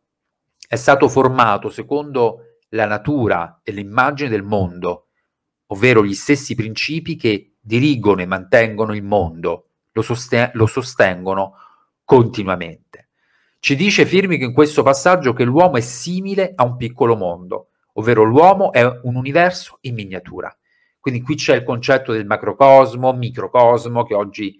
è stato formato secondo la natura e l'immagine del mondo, ovvero gli stessi principi che dirigono e mantengono il mondo, lo, sosten- lo sostengono continuamente. Ci dice Firmi che in questo passaggio che l'uomo è simile a un piccolo mondo, ovvero l'uomo è un universo in miniatura. Quindi qui c'è il concetto del macrocosmo, microcosmo, che oggi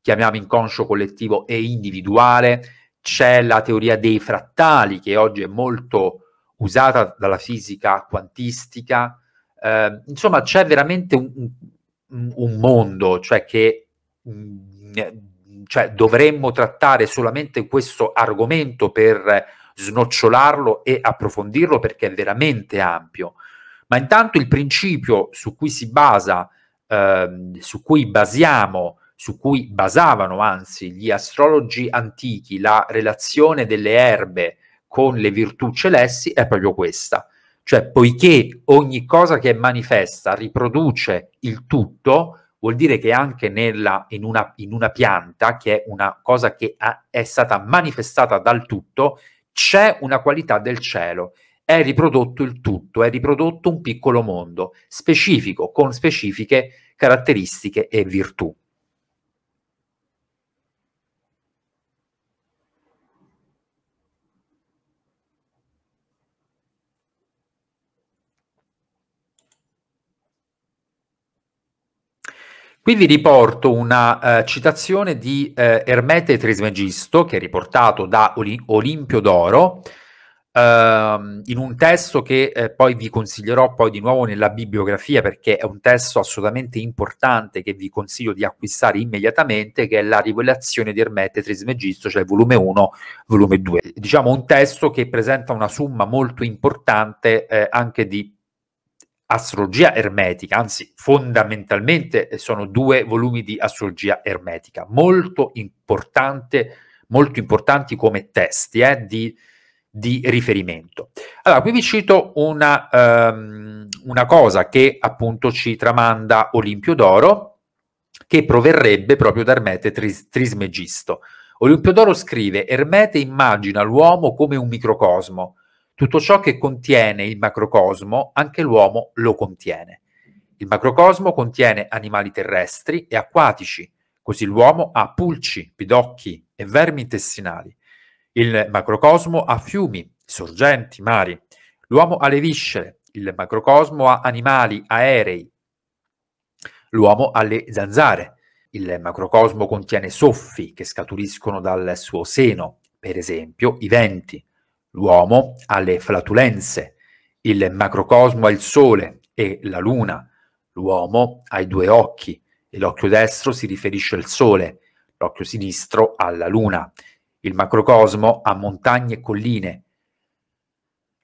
chiamiamo inconscio collettivo e individuale, c'è la teoria dei frattali, che oggi è molto usata dalla fisica quantistica, eh, insomma c'è veramente un, un mondo, cioè che mm, cioè dovremmo trattare solamente questo argomento per snocciolarlo e approfondirlo perché è veramente ampio. Ma intanto il principio su cui si basa, eh, su cui basiamo, su cui basavano anzi gli astrologi antichi la relazione delle erbe con le virtù celesti è proprio questa. Cioè, poiché ogni cosa che è manifesta riproduce il tutto, vuol dire che anche nella, in, una, in, una, pianta, che è una cosa che è stata manifestata dal tutto, c'è una qualità del cielo, è riprodotto il tutto, è riprodotto un piccolo mondo specifico con specifiche caratteristiche e virtù. Qui vi riporto una eh, citazione di eh, Ermete Trismegisto, che è riportato da Oli- Olimpio d'Oro, ehm, in un testo che eh, poi vi consiglierò poi di nuovo nella bibliografia, perché è un testo assolutamente importante che vi consiglio di acquistare immediatamente, che è la rivelazione di Ermete Trismegisto, cioè volume 1, volume 2. Diciamo un testo che presenta una somma molto importante eh, anche di astrologia ermetica, anzi fondamentalmente eh, sono due volumi di astrologia ermetica, molto, molto importanti come testi eh, di, di, riferimento. Allora, qui vi cito una, um, una cosa che appunto ci tramanda Olimpio d'Oro, che proverrebbe proprio da Ermete tris- Trismegisto. Olimpio d'Oro scrive, Ermete immagina l'uomo come un microcosmo, tutto ciò che contiene il macrocosmo, anche l'uomo lo contiene. Il macrocosmo contiene animali terrestri e acquatici, così l'uomo ha pulci, pidocchi e vermi intestinali. Il macrocosmo ha fiumi, sorgenti, mari. L'uomo ha le viscere, il macrocosmo ha animali aerei. L'uomo ha le zanzare. Il macrocosmo contiene soffi che scaturiscono dal suo seno, per esempio i venti. L'uomo ha le flatulenze, il macrocosmo ha il sole e la luna, l'uomo ha i due occhi e l'occhio destro si riferisce al sole, l'occhio sinistro alla luna. Il macrocosmo ha montagne e colline,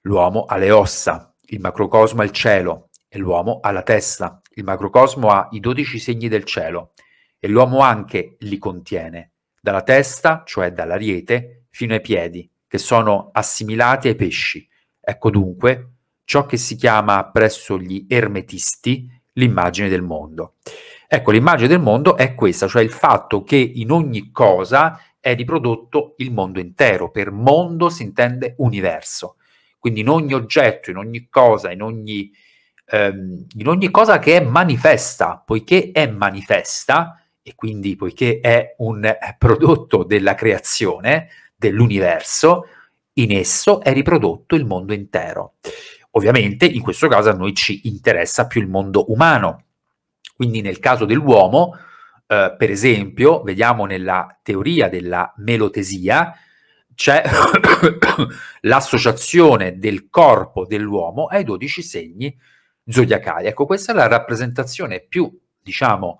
l'uomo ha le ossa, il macrocosmo ha il cielo e l'uomo ha la testa. Il macrocosmo ha i dodici segni del cielo e l'uomo anche li contiene, dalla testa, cioè dall'ariete, fino ai piedi, che sono assimilati ai pesci. Ecco dunque ciò che si chiama presso gli ermetisti l'immagine del mondo. Ecco, l'immagine del mondo è questa, cioè il fatto che in ogni cosa è riprodotto il mondo intero. Per mondo si intende universo. Quindi in ogni oggetto, in ogni cosa, in ogni, ehm, in ogni cosa che è manifesta, poiché è manifesta, e quindi poiché è un prodotto della creazione, dell'universo, in esso è riprodotto il mondo intero. Ovviamente in questo caso a noi ci interessa più il mondo umano. Quindi nel caso dell'uomo, eh, per esempio, vediamo nella teoria della melotesia, c'è l'associazione del corpo dell'uomo ai 12 segni zodiacali. Ecco, questa è la rappresentazione più, diciamo,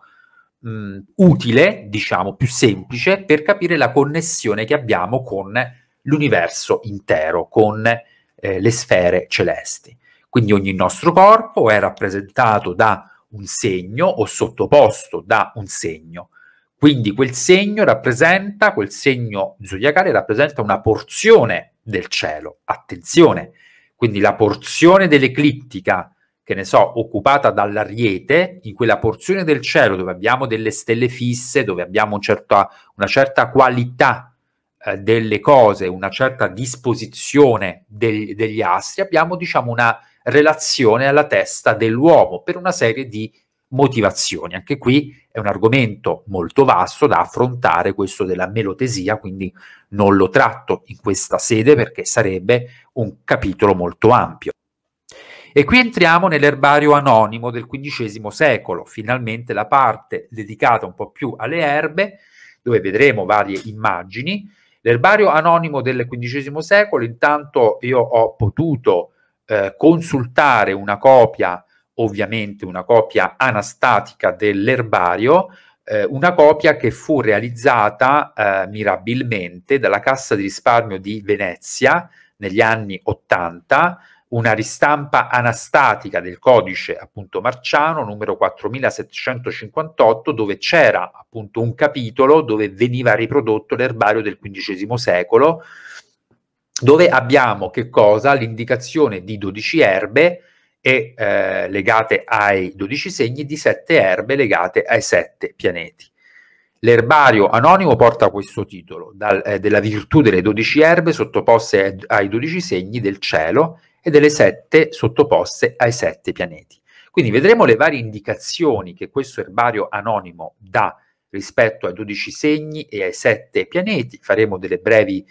mh, utile, diciamo, più semplice per capire la connessione che abbiamo con l'universo intero, con eh, le sfere celesti. Quindi ogni nostro corpo è rappresentato da un segno o sottoposto da un segno. Quindi quel segno rappresenta, quel segno zodiacale rappresenta una porzione del cielo. Attenzione, quindi la porzione dell'eclittica che ne so, occupata dall'ariete, in quella porzione del cielo dove abbiamo delle stelle fisse, dove abbiamo un certa, una certa qualità eh, delle cose, una certa disposizione del, degli astri, abbiamo diciamo una relazione alla testa dell'uomo per una serie di motivazioni. Anche qui è un argomento molto vasto da affrontare, questo della melotesia, quindi non lo tratto in questa sede perché sarebbe un capitolo molto ampio. E qui entriamo nell'erbario anonimo del XV secolo, finalmente la parte dedicata un po' più alle erbe, dove vedremo varie immagini. L'erbario anonimo del XV secolo, intanto io ho potuto eh, consultare una copia, ovviamente una copia anastatica dell'erbario, eh, una copia che fu realizzata eh, mirabilmente dalla Cassa di risparmio di Venezia negli anni Ottanta, una ristampa anastatica del codice appunto marciano numero 4758 dove c'era appunto un capitolo dove veniva riprodotto l'erbario del XV secolo dove abbiamo che cosa? L'indicazione di 12 erbe e, eh, legate ai 12 segni di 7 erbe legate ai 7 pianeti. L'erbario anonimo porta questo titolo, dal, eh, della virtù delle 12 erbe sottoposte ai 12 segni del cielo e delle sette sottoposte ai sette pianeti. Quindi vedremo le varie indicazioni che questo erbario anonimo dà rispetto ai 12 segni e ai 7 pianeti, faremo delle brevi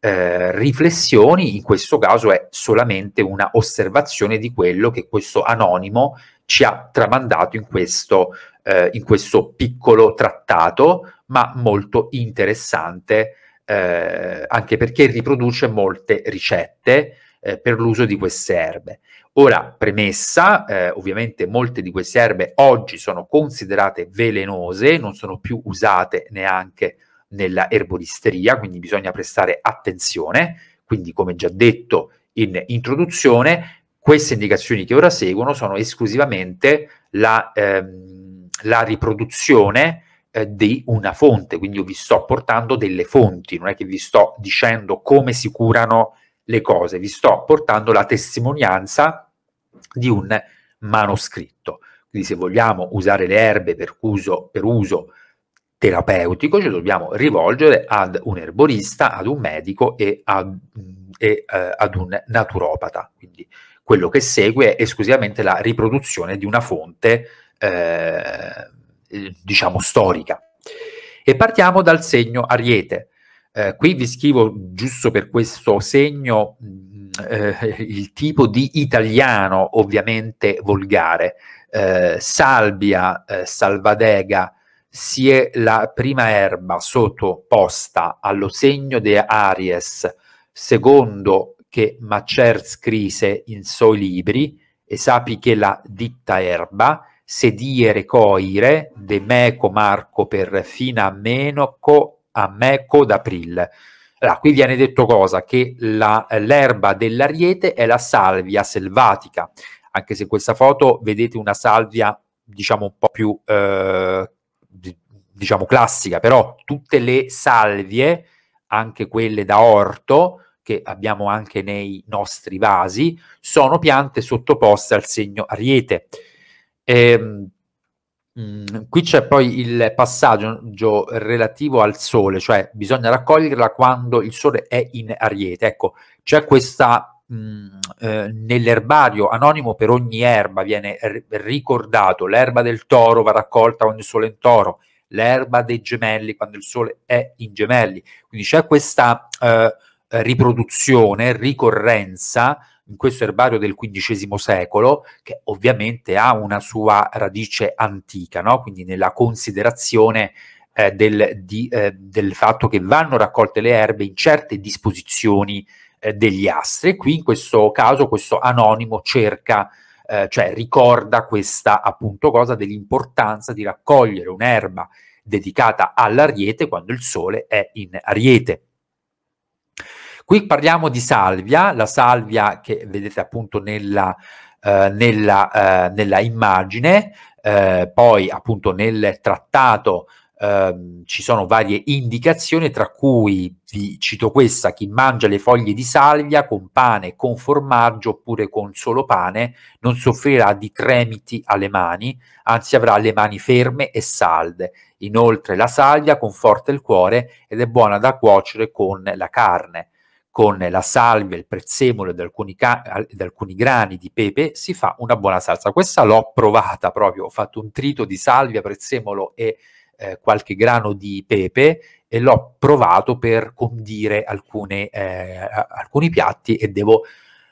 eh, riflessioni, in questo caso è solamente una osservazione di quello che questo anonimo ci ha tramandato in questo, eh, in questo piccolo trattato, ma molto interessante, eh, anche perché riproduce molte ricette, eh, per l'uso di queste erbe. Ora, premessa, eh, ovviamente molte di queste erbe oggi sono considerate velenose, non sono più usate neanche nella erboristeria, quindi bisogna prestare attenzione. Quindi, come già detto in introduzione, queste indicazioni che ora seguono sono esclusivamente la, ehm, la riproduzione eh, di una fonte, quindi io vi sto portando delle fonti, non è che vi sto dicendo come si curano le cose, vi sto portando la testimonianza di un manoscritto. Quindi se vogliamo usare le erbe per uso, per uso terapeutico ci dobbiamo rivolgere ad un erborista, ad un medico e, ad, e eh, ad un naturopata. Quindi quello che segue è esclusivamente la riproduzione di una fonte, eh, diciamo, storica. E partiamo dal segno Ariete. Eh, qui vi scrivo giusto per questo segno mm, eh, il tipo di italiano ovviamente volgare. Eh, salvia, eh, salvadega, sia la prima erba sottoposta allo segno de Aries, secondo che Macer scrisse in suoi libri, e sappi che la ditta erba, sedie recoire, de meco marco per fina menoco a Meco d'April. Allora, qui viene detto cosa? Che la, l'erba dell'ariete è la salvia selvatica, anche se in questa foto vedete una salvia diciamo un po' più eh, diciamo classica, però tutte le salvie, anche quelle da orto, che abbiamo anche nei nostri vasi, sono piante sottoposte al segno ariete. Ehm, Mm, qui c'è poi il passaggio relativo al sole, cioè bisogna raccoglierla quando il sole è in ariete. Ecco, c'è questa mh, mm, eh, nell'erbario anonimo per ogni erba viene r- ricordato l'erba del toro va raccolta quando il sole è in toro, l'erba dei gemelli quando il sole è in gemelli. Quindi c'è questa eh, riproduzione, ricorrenza in questo erbario del XV secolo, che ovviamente ha una sua radice antica, no? quindi nella considerazione eh, del, di, eh, del, fatto che vanno raccolte le erbe in certe disposizioni eh, degli astri. E qui in questo caso questo anonimo cerca, eh, cioè ricorda questa appunto cosa dell'importanza di raccogliere un'erba dedicata all'ariete quando il sole è in ariete. Qui parliamo di salvia, la salvia che vedete appunto nella, eh, nella, eh, nella immagine, eh, poi appunto nel trattato ehm, ci sono varie indicazioni, tra cui vi cito questa, chi mangia le foglie di salvia con pane, con formaggio oppure con solo pane non soffrirà di tremiti alle mani, anzi avrà le mani ferme e salde. Inoltre la salvia conforta il cuore ed è buona da cuocere con la carne con la salvia, il prezzemolo ed alcuni, ed alcuni, grani di pepe si fa una buona salsa. Questa l'ho provata proprio, ho fatto un trito di salvia, prezzemolo e eh, qualche grano di pepe e l'ho provato per condire alcune, eh, alcuni piatti e devo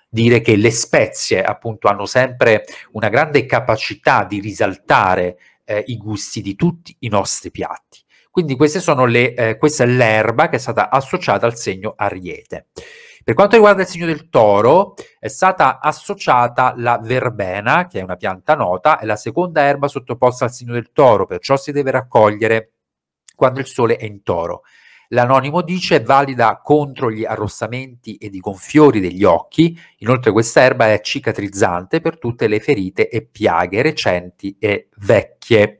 dire che le spezie appunto hanno sempre una grande capacità di risaltare eh, i gusti di tutti i nostri piatti. Quindi le, eh, questa è l'erba che è stata associata al segno Ariete. Per quanto riguarda il segno del toro, è stata associata la verbena, che è una pianta nota, è la seconda erba sottoposta al segno del toro, perciò si deve raccogliere quando il sole è in toro. L'anonimo dice è valida contro gli arrossamenti ed i gonfiori degli occhi, inoltre questa erba è cicatrizzante per tutte le ferite e piaghe recenti e vecchie.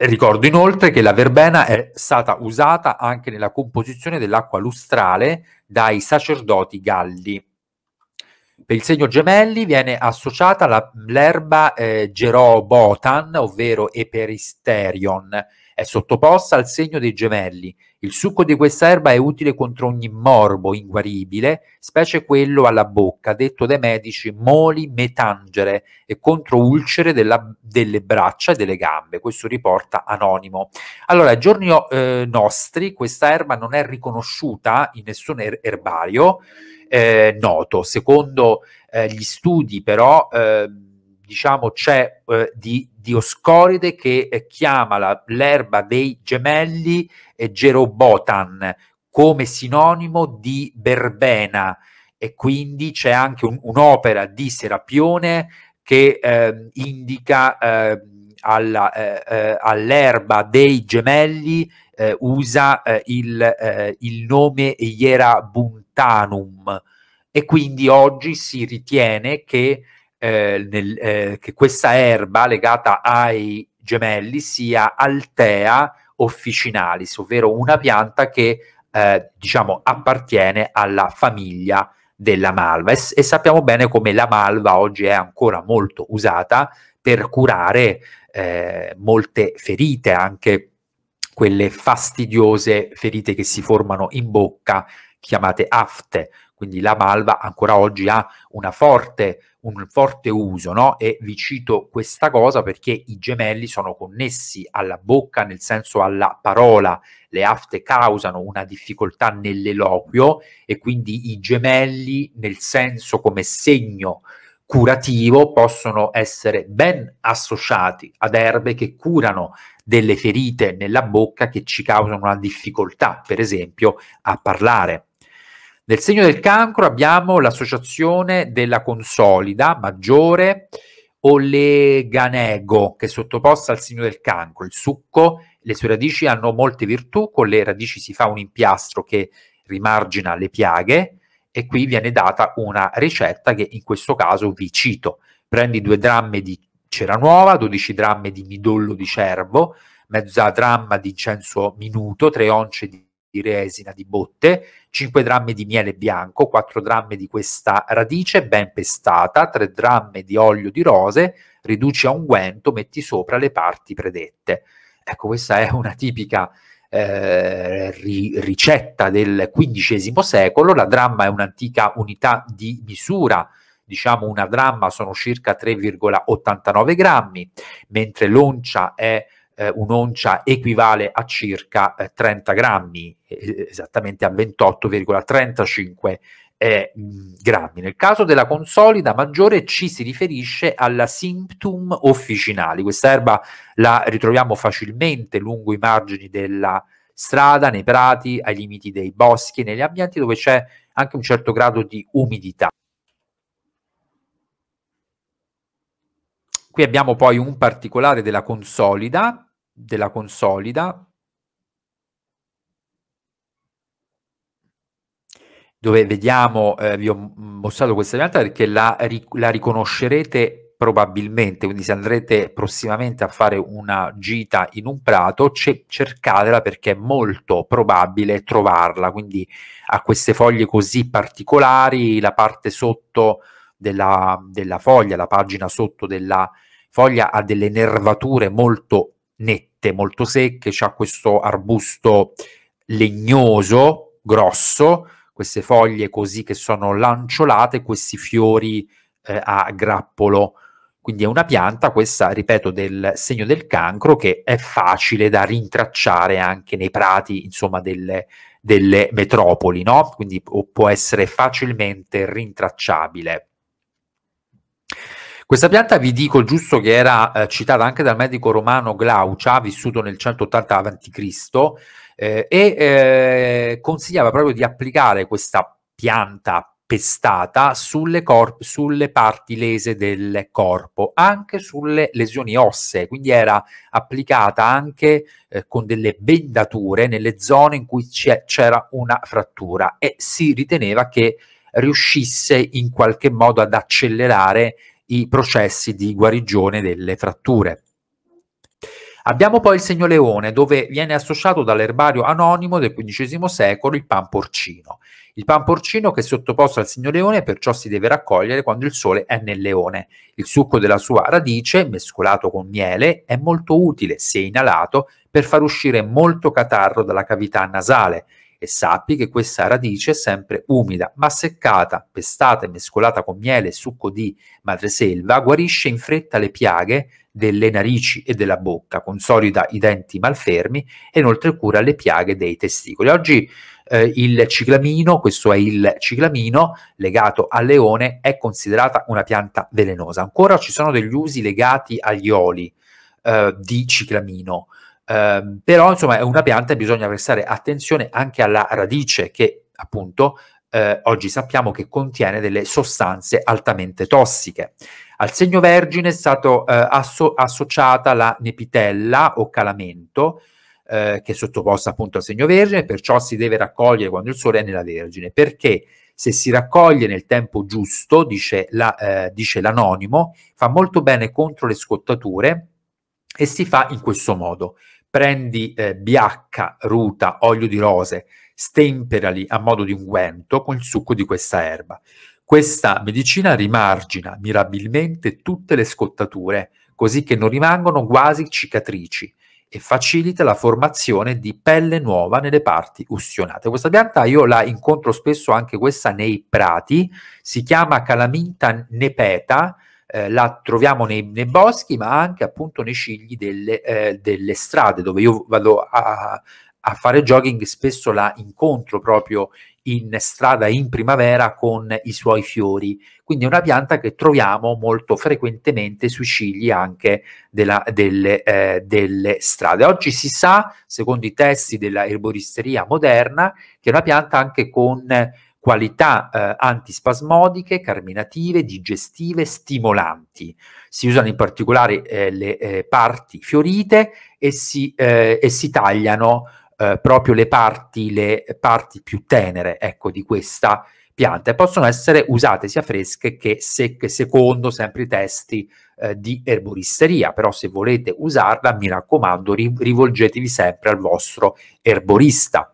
Ricordo inoltre che la verbena è stata usata anche nella composizione dell'acqua lustrale dai sacerdoti galli. Per il segno gemelli viene associata la, l'erba eh, Gerobotan, ovvero Eperisterion, è sottoposta al segno dei gemelli. Il succo di questa erba è utile contro ogni morbo inguaribile, specie quello alla bocca, detto dai medici moli metangere, e contro ulcere della, delle braccia e delle gambe. Questo riporta anonimo. Allora, ai giorni eh, nostri questa erba non è riconosciuta in nessun er- erbario eh, noto. Secondo eh, gli studi, però ehm, diciamo, c'è eh, di Dioscoride che eh, chiama la, l'erba dei gemelli eh, Gerobotan come sinonimo di berbena e quindi c'è anche un, un'opera di Serapione che ehm, ehm, eh, indica eh, alla, all'erba dei gemelli eh, usa eh, il, il, nome Ierabuntanum e quindi oggi si ritiene che eh, nel, eh, che questa erba legata ai gemelli sia Altea officinalis, ovvero una pianta che eh, diciamo appartiene alla famiglia della malva e, e, sappiamo bene come la malva oggi è ancora molto usata per curare eh, molte ferite, anche quelle fastidiose ferite che si formano in bocca chiamate afte, quindi la malva ancora oggi ha una forte un forte uso, no? E vi cito questa cosa perché i gemelli sono connessi alla bocca, nel senso alla parola, le afte causano una difficoltà nell'eloquio e quindi i gemelli nel senso come segno curativo possono essere ben associati ad erbe che curano delle ferite nella bocca che ci causano una difficoltà, per esempio, a parlare. Nel segno del cancro abbiamo l'associazione della consolida maggiore o leganego che è sottoposta al segno del cancro. Il succo, le sue radici hanno molte virtù, con le radici si fa un impiastro che rimargina le piaghe e qui viene data una ricetta che in questo caso vi cito. Prendi due dramme di cera nuova, 12 dramme di midollo di cervo, mezza dramma di incenso minuto, tre once di resina di botte, 5 drammi di miele bianco, 4 drammi di questa radice ben pestata, 3 drammi di olio di rose, riduci a unguento, metti sopra le parti predette. Ecco, questa è una tipica eh, ri- ricetta del XV secolo, la dramma è un'antica unità di misura, diciamo una dramma sono circa 3,89 grammi, mentre l'oncia è eh, un'oncia equivale a circa eh, 30 grammi, esattamente a 28,35 eh, grammi. Nel caso della consolida maggiore ci si riferisce alla symptom officinali. Questa erba la ritroviamo facilmente lungo i margini della strada, nei prati, ai limiti dei boschi, negli ambienti dove c'è anche un certo grado di umidità. Qui abbiamo poi un particolare della consolida della consolida dove vediamo, eh, vi ho mostrato questa pianta perché la, la, riconoscerete probabilmente, quindi se andrete prossimamente a fare una gita in un prato, ce cercatela perché è molto probabile trovarla, quindi ha queste foglie così particolari, la parte sotto della, della foglia, la pagina sotto della foglia ha delle nervature molto nette, strette, molto secche, c'ha questo arbusto legnoso, grosso, queste foglie così che sono lanciolate, questi fiori eh, a grappolo. Quindi è una pianta, questa, ripeto, del segno del cancro che è facile da rintracciare anche nei prati, insomma, delle, delle metropoli, no? Quindi può essere facilmente rintracciabile. Questa pianta vi dico giusto che era eh, citata anche dal medico romano Glaucia, vissuto nel 180 a.C., eh, e eh, consigliava proprio di applicare questa pianta pestata sulle, corp- sulle, parti lese del corpo, anche sulle lesioni ossee, quindi era applicata anche eh, con delle bendature nelle zone in cui c'era una frattura e si riteneva che riuscisse in qualche modo ad accelerare i processi di guarigione delle fratture. Abbiamo poi il segno leone, dove viene associato dall'erbario anonimo del XV secolo il pan porcino. Il pan porcino che è sottoposto al segno leone perciò si deve raccogliere quando il sole è nel leone. Il succo della sua radice, mescolato con miele, è molto utile, se inalato, per far uscire molto catarro dalla cavità nasale, e sappi che questa radice è sempre umida, ma seccata, pestata e mescolata con miele e succo di madreselva guarisce in fretta le piaghe delle narici e della bocca, consolida i denti malfermi e inoltre cura le piaghe dei testicoli. Oggi eh, il ciclamino, questo è il ciclamino legato al leone, è considerata una pianta velenosa. Ancora ci sono degli usi legati agli oli eh, di ciclamino Ehm, però insomma è una pianta e bisogna prestare attenzione anche alla radice che appunto eh, oggi sappiamo che contiene delle sostanze altamente tossiche. Al segno vergine è stata eh, asso- associata la nepitella o calamento, eh, che è sottoposta appunto al segno vergine, perciò si deve raccogliere quando il sole è nella vergine, perché se si raccoglie nel tempo giusto, dice, la, eh, dice l'anonimo, fa molto bene contro le scottature e si fa in questo modo prendi eh, biacca, ruta, olio di rose, stemperali a modo di unguento con il succo di questa erba. Questa medicina rimargina mirabilmente tutte le scottature, così che non rimangono quasi cicatrici e facilita la formazione di pelle nuova nelle parti ustionate. Questa pianta io la incontro spesso anche questa nei prati, si chiama Calaminta nepeta eh, la troviamo nei, nei, boschi, ma anche appunto nei cigli delle, eh, delle strade, dove io vado a, a, fare jogging, spesso la incontro proprio in strada in primavera con i suoi fiori. Quindi è una pianta che troviamo molto frequentemente sui cigli anche della, delle, eh, delle strade. Oggi si sa, secondo i testi della erboristeria moderna, che è una pianta anche con qualità eh, antispasmodiche, carminative, digestive, stimolanti. Si usano in particolare eh, le eh, parti fiorite e si, eh, e si tagliano eh, proprio le parti, le parti più tenere ecco, di questa pianta e possono essere usate sia fresche che secche, secondo sempre i testi eh, di erboristeria, però se volete usarla mi raccomando rivolgetevi sempre al vostro erborista.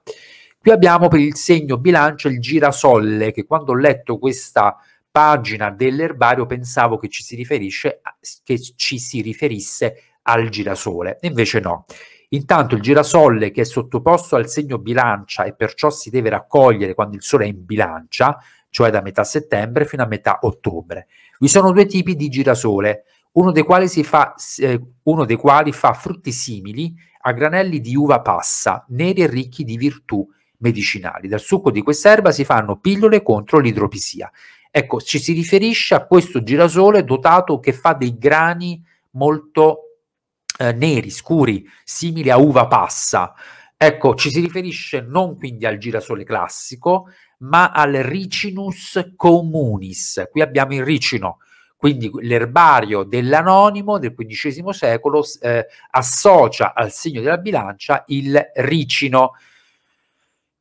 Qui abbiamo per il segno bilancia il girasolle, che quando ho letto questa pagina dell'erbario pensavo che ci si, riferisce, che ci si riferisse al girasole, invece no. Intanto il girasolle che è sottoposto al segno bilancia e perciò si deve raccogliere quando il sole è in bilancia, cioè da metà settembre fino a metà ottobre. Vi sono due tipi di girasole, uno dei quali, fa, eh, uno dei quali fa frutti simili a granelli di uva passa, neri e ricchi di virtù, medicinali. Dal succo di questa erba si fanno pillole contro l'idropisia. Ecco, ci si riferisce a questo girasole dotato che fa dei grani molto eh, neri, scuri, simili a uva passa. Ecco, ci si riferisce non quindi al girasole classico, ma al Ricinus communis. Qui abbiamo il ricino, quindi l'erbario dell'anonimo del XV secolo eh, associa al segno della bilancia il ricino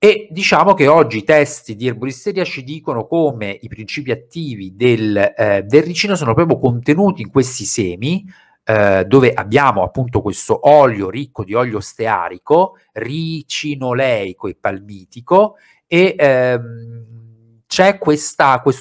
e diciamo che oggi i testi di erboristeria ci dicono come i principi attivi del, eh, del ricino sono proprio contenuti in questi semi, eh, dove abbiamo appunto questo olio ricco di olio stearico, ricinoleico e palmitico, e ehm, c'è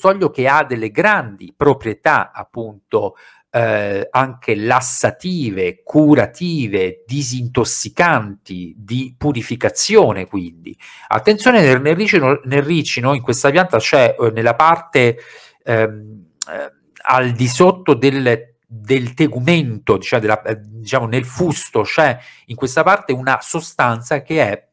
olio che ha delle grandi proprietà appunto eh, anche lassative, curative, disintossicanti, di purificazione quindi. Attenzione nel, nel, ricino, nel ricino, in questa pianta c'è eh, nella parte ehm, eh, al di sotto del, del tegumento, cioè della, eh, diciamo nel fusto, c'è in questa parte una sostanza che è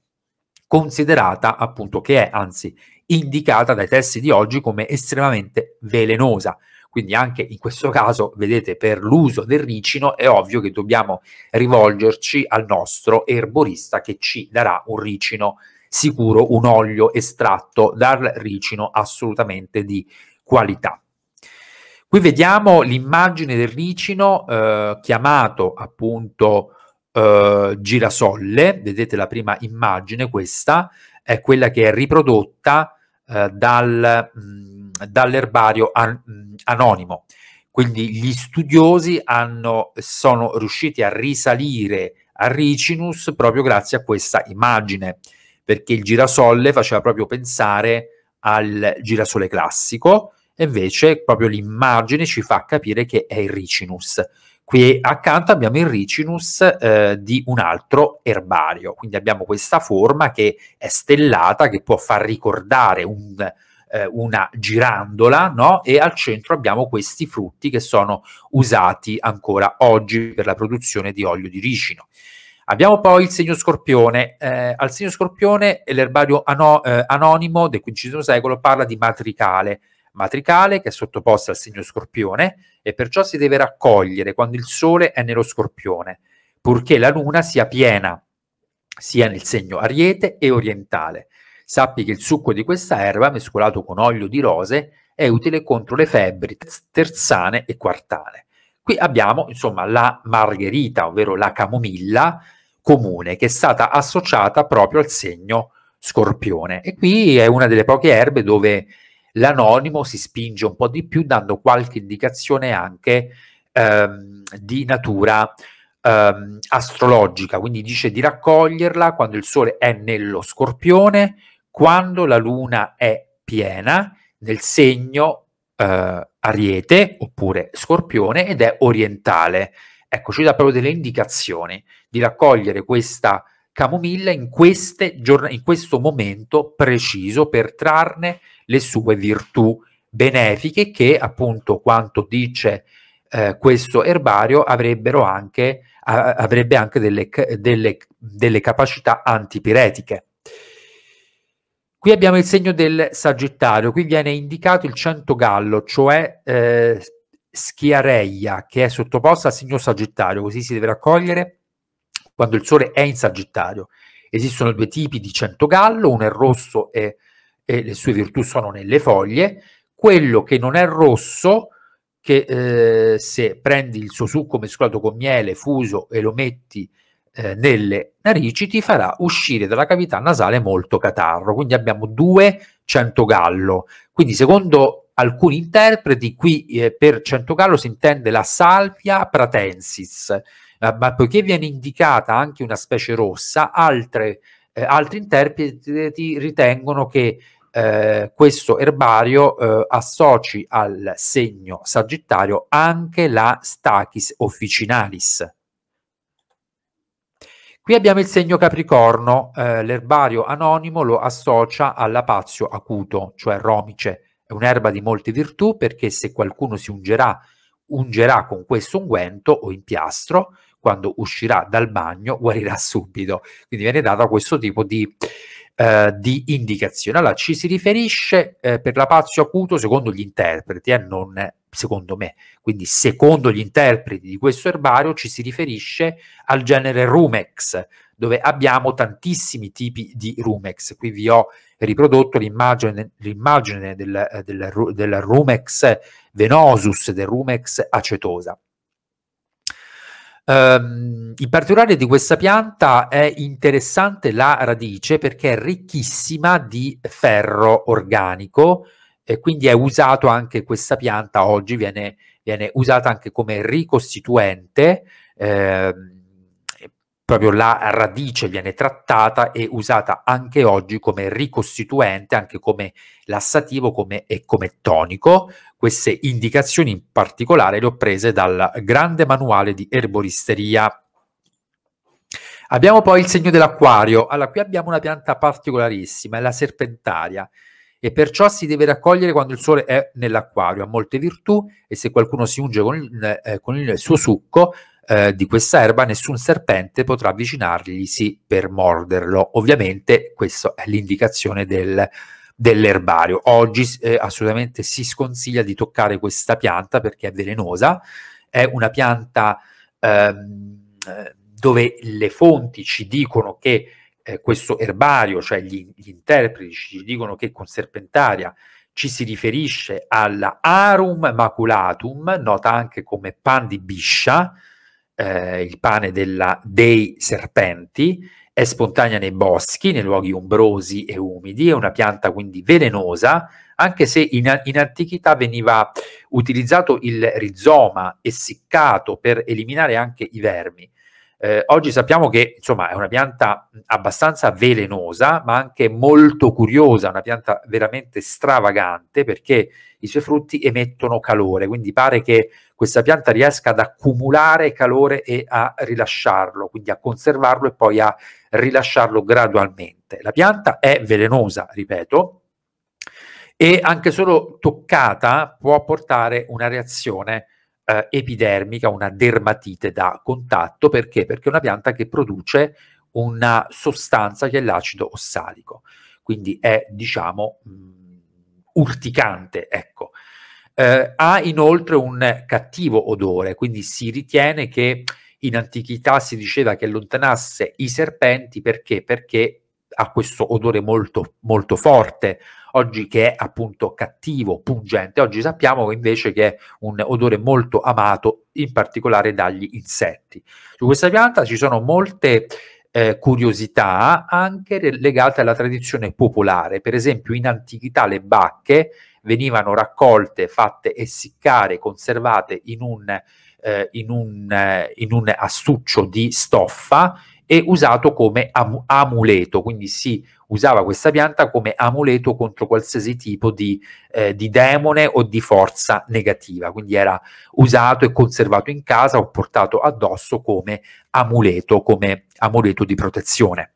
considerata appunto, che è anzi indicata dai testi di oggi come estremamente velenosa. Quindi anche in questo caso, vedete, per l'uso del ricino è ovvio che dobbiamo rivolgerci al nostro erborista che ci darà un ricino sicuro, un olio estratto dal ricino assolutamente di qualità. Qui vediamo l'immagine del ricino eh, chiamato appunto eh, girasolle, vedete la prima immagine, questa è quella che è riprodotta eh, dal... Mh, mm, dall'erbario an- anonimo. Quindi gli studiosi hanno, sono riusciti a risalire a Ricinus proprio grazie a questa immagine, perché il girasole faceva proprio pensare al girasole classico, invece proprio l'immagine ci fa capire che è il Ricinus. Qui accanto abbiamo il ricinus eh, di un altro erbario, quindi abbiamo questa forma che è stellata, che può far ricordare un eh, una girandola no? e al centro abbiamo questi frutti che sono usati ancora oggi per la produzione di olio di ricino. Abbiamo poi il segno scorpione. Eh, al segno scorpione l'erbario ano, eh, anonimo del XV secolo parla di matricale, matricale che è sottoposta al segno scorpione e perciò si deve raccogliere quando il sole è nello scorpione, purché la luna sia piena sia nel segno ariete e orientale. Sappi che il succo di questa erba, mescolato con olio di rose, è utile contro le febbri terzane e quartane. Qui abbiamo insomma la margherita, ovvero la camomilla comune, che è stata associata proprio al segno scorpione. E qui è una delle poche erbe dove l'anonimo si spinge un po' di più, dando qualche indicazione anche ehm, di natura ehm, astrologica. Quindi dice di raccoglierla quando il sole è nello scorpione, quando la luna è piena nel segno eh, ariete oppure scorpione ed è orientale. Ecco, ci dà proprio delle indicazioni di raccogliere questa camomilla in, giorn- in questo momento preciso per trarne le sue virtù benefiche che appunto quanto dice eh, questo erbario avrebbero anche, a- avrebbe anche delle, delle, delle capacità antipiretiche. Qui abbiamo il segno del Sagittario, qui viene indicato il gallo, cioè eh, schiareia, che è sottoposta al segno Sagittario, così si deve raccogliere quando il Sole è in Sagittario. Esistono due tipi di gallo, uno è rosso e, e le sue virtù sono nelle foglie, quello che non è rosso, che eh, se prendi il suo succo mescolato con miele, fuso e lo metti eh, nelle narici ti farà uscire dalla cavità nasale molto catarro. Quindi abbiamo due centogallo. Quindi secondo alcuni interpreti qui eh, per centogallo si intende la salvia pratensis, eh, ma poiché viene indicata anche una specie rossa, altre, eh, altri interpreti ritengono che eh, questo erbario eh, associ al segno sagittario anche la stachis officinalis. Qui abbiamo il segno Capricorno, eh, l'erbario anonimo lo associa all'apazio acuto, cioè romice. È un'erba di molte virtù perché se qualcuno si ungerà, ungerà con questo unguento o impiastro, quando uscirà dal bagno guarirà subito. Quindi viene data questo tipo di eh, di indicazione. Allora, ci si riferisce eh, per la pazio acuto secondo gli interpreti, eh, non secondo me. Quindi, secondo gli interpreti di questo erbario, ci si riferisce al genere rumex, dove abbiamo tantissimi tipi di rumex. Qui vi ho riprodotto l'immagine, l'immagine del, eh, del, del rumex venosus, del rumex acetosa. Um, ehm, in particolare di questa pianta è interessante la radice perché è ricchissima di ferro organico e quindi è usato anche questa pianta oggi, viene, viene usata anche come ricostituente, eh, proprio la radice viene trattata e usata anche oggi come ricostituente, anche come lassativo come, e come tonico. Queste indicazioni in particolare le ho prese dal grande manuale di erboristeria. Abbiamo poi il segno dell'acquario. Allora, qui abbiamo una pianta particolarissima, è la serpentaria e perciò si deve raccogliere quando il sole è nell'acquario. Ha molte virtù e se qualcuno si unge con il, eh, con il suo succo eh, di questa erba, nessun serpente potrà avvicinarglisi per morderlo. Ovviamente questa è l'indicazione del dell'erbario. Oggi eh, assolutamente si sconsiglia di toccare questa pianta perché è velenosa, è una pianta ehm, dove le fonti ci dicono che eh, questo erbario, cioè gli, gli, interpreti ci dicono che con serpentaria ci si riferisce alla arum maculatum, nota anche come pan di biscia, eh, il pane della, dei serpenti, è spontanea nei boschi, nei luoghi ombrosi e umidi, è una pianta quindi velenosa, anche se in, in antichità veniva utilizzato il rizoma essiccato per eliminare anche i vermi. Eh, oggi sappiamo che insomma, è una pianta abbastanza velenosa, ma anche molto curiosa, una pianta veramente stravagante perché i suoi frutti emettono calore, quindi pare che questa pianta riesca ad accumulare calore e a rilasciarlo, quindi a conservarlo e poi a rilasciarlo gradualmente. La pianta è velenosa, ripeto, e anche solo toccata può portare una reazione eh, epidermica, una dermatite da contatto, perché? Perché è una pianta che produce una sostanza che è l'acido ossalico, quindi è diciamo mh, mm, urticante, ecco. Eh, ha inoltre un cattivo odore, quindi si ritiene che in antichità si diceva che allontanasse i serpenti perché? Perché ha questo odore molto, molto forte, oggi che è appunto cattivo, pungente. Oggi sappiamo invece che è un odore molto amato, in particolare dagli insetti. Su questa pianta ci sono molte eh, curiosità anche legate alla tradizione popolare. Per esempio, in antichità le bacche venivano raccolte, fatte essiccare, conservate in un, eh, in un, eh, in un astuccio di stoffa e usato come am- amuleto, quindi si usava questa pianta come amuleto contro qualsiasi tipo di, eh, di, demone o di forza negativa, quindi era usato e conservato in casa o portato addosso come amuleto, come amuleto di protezione.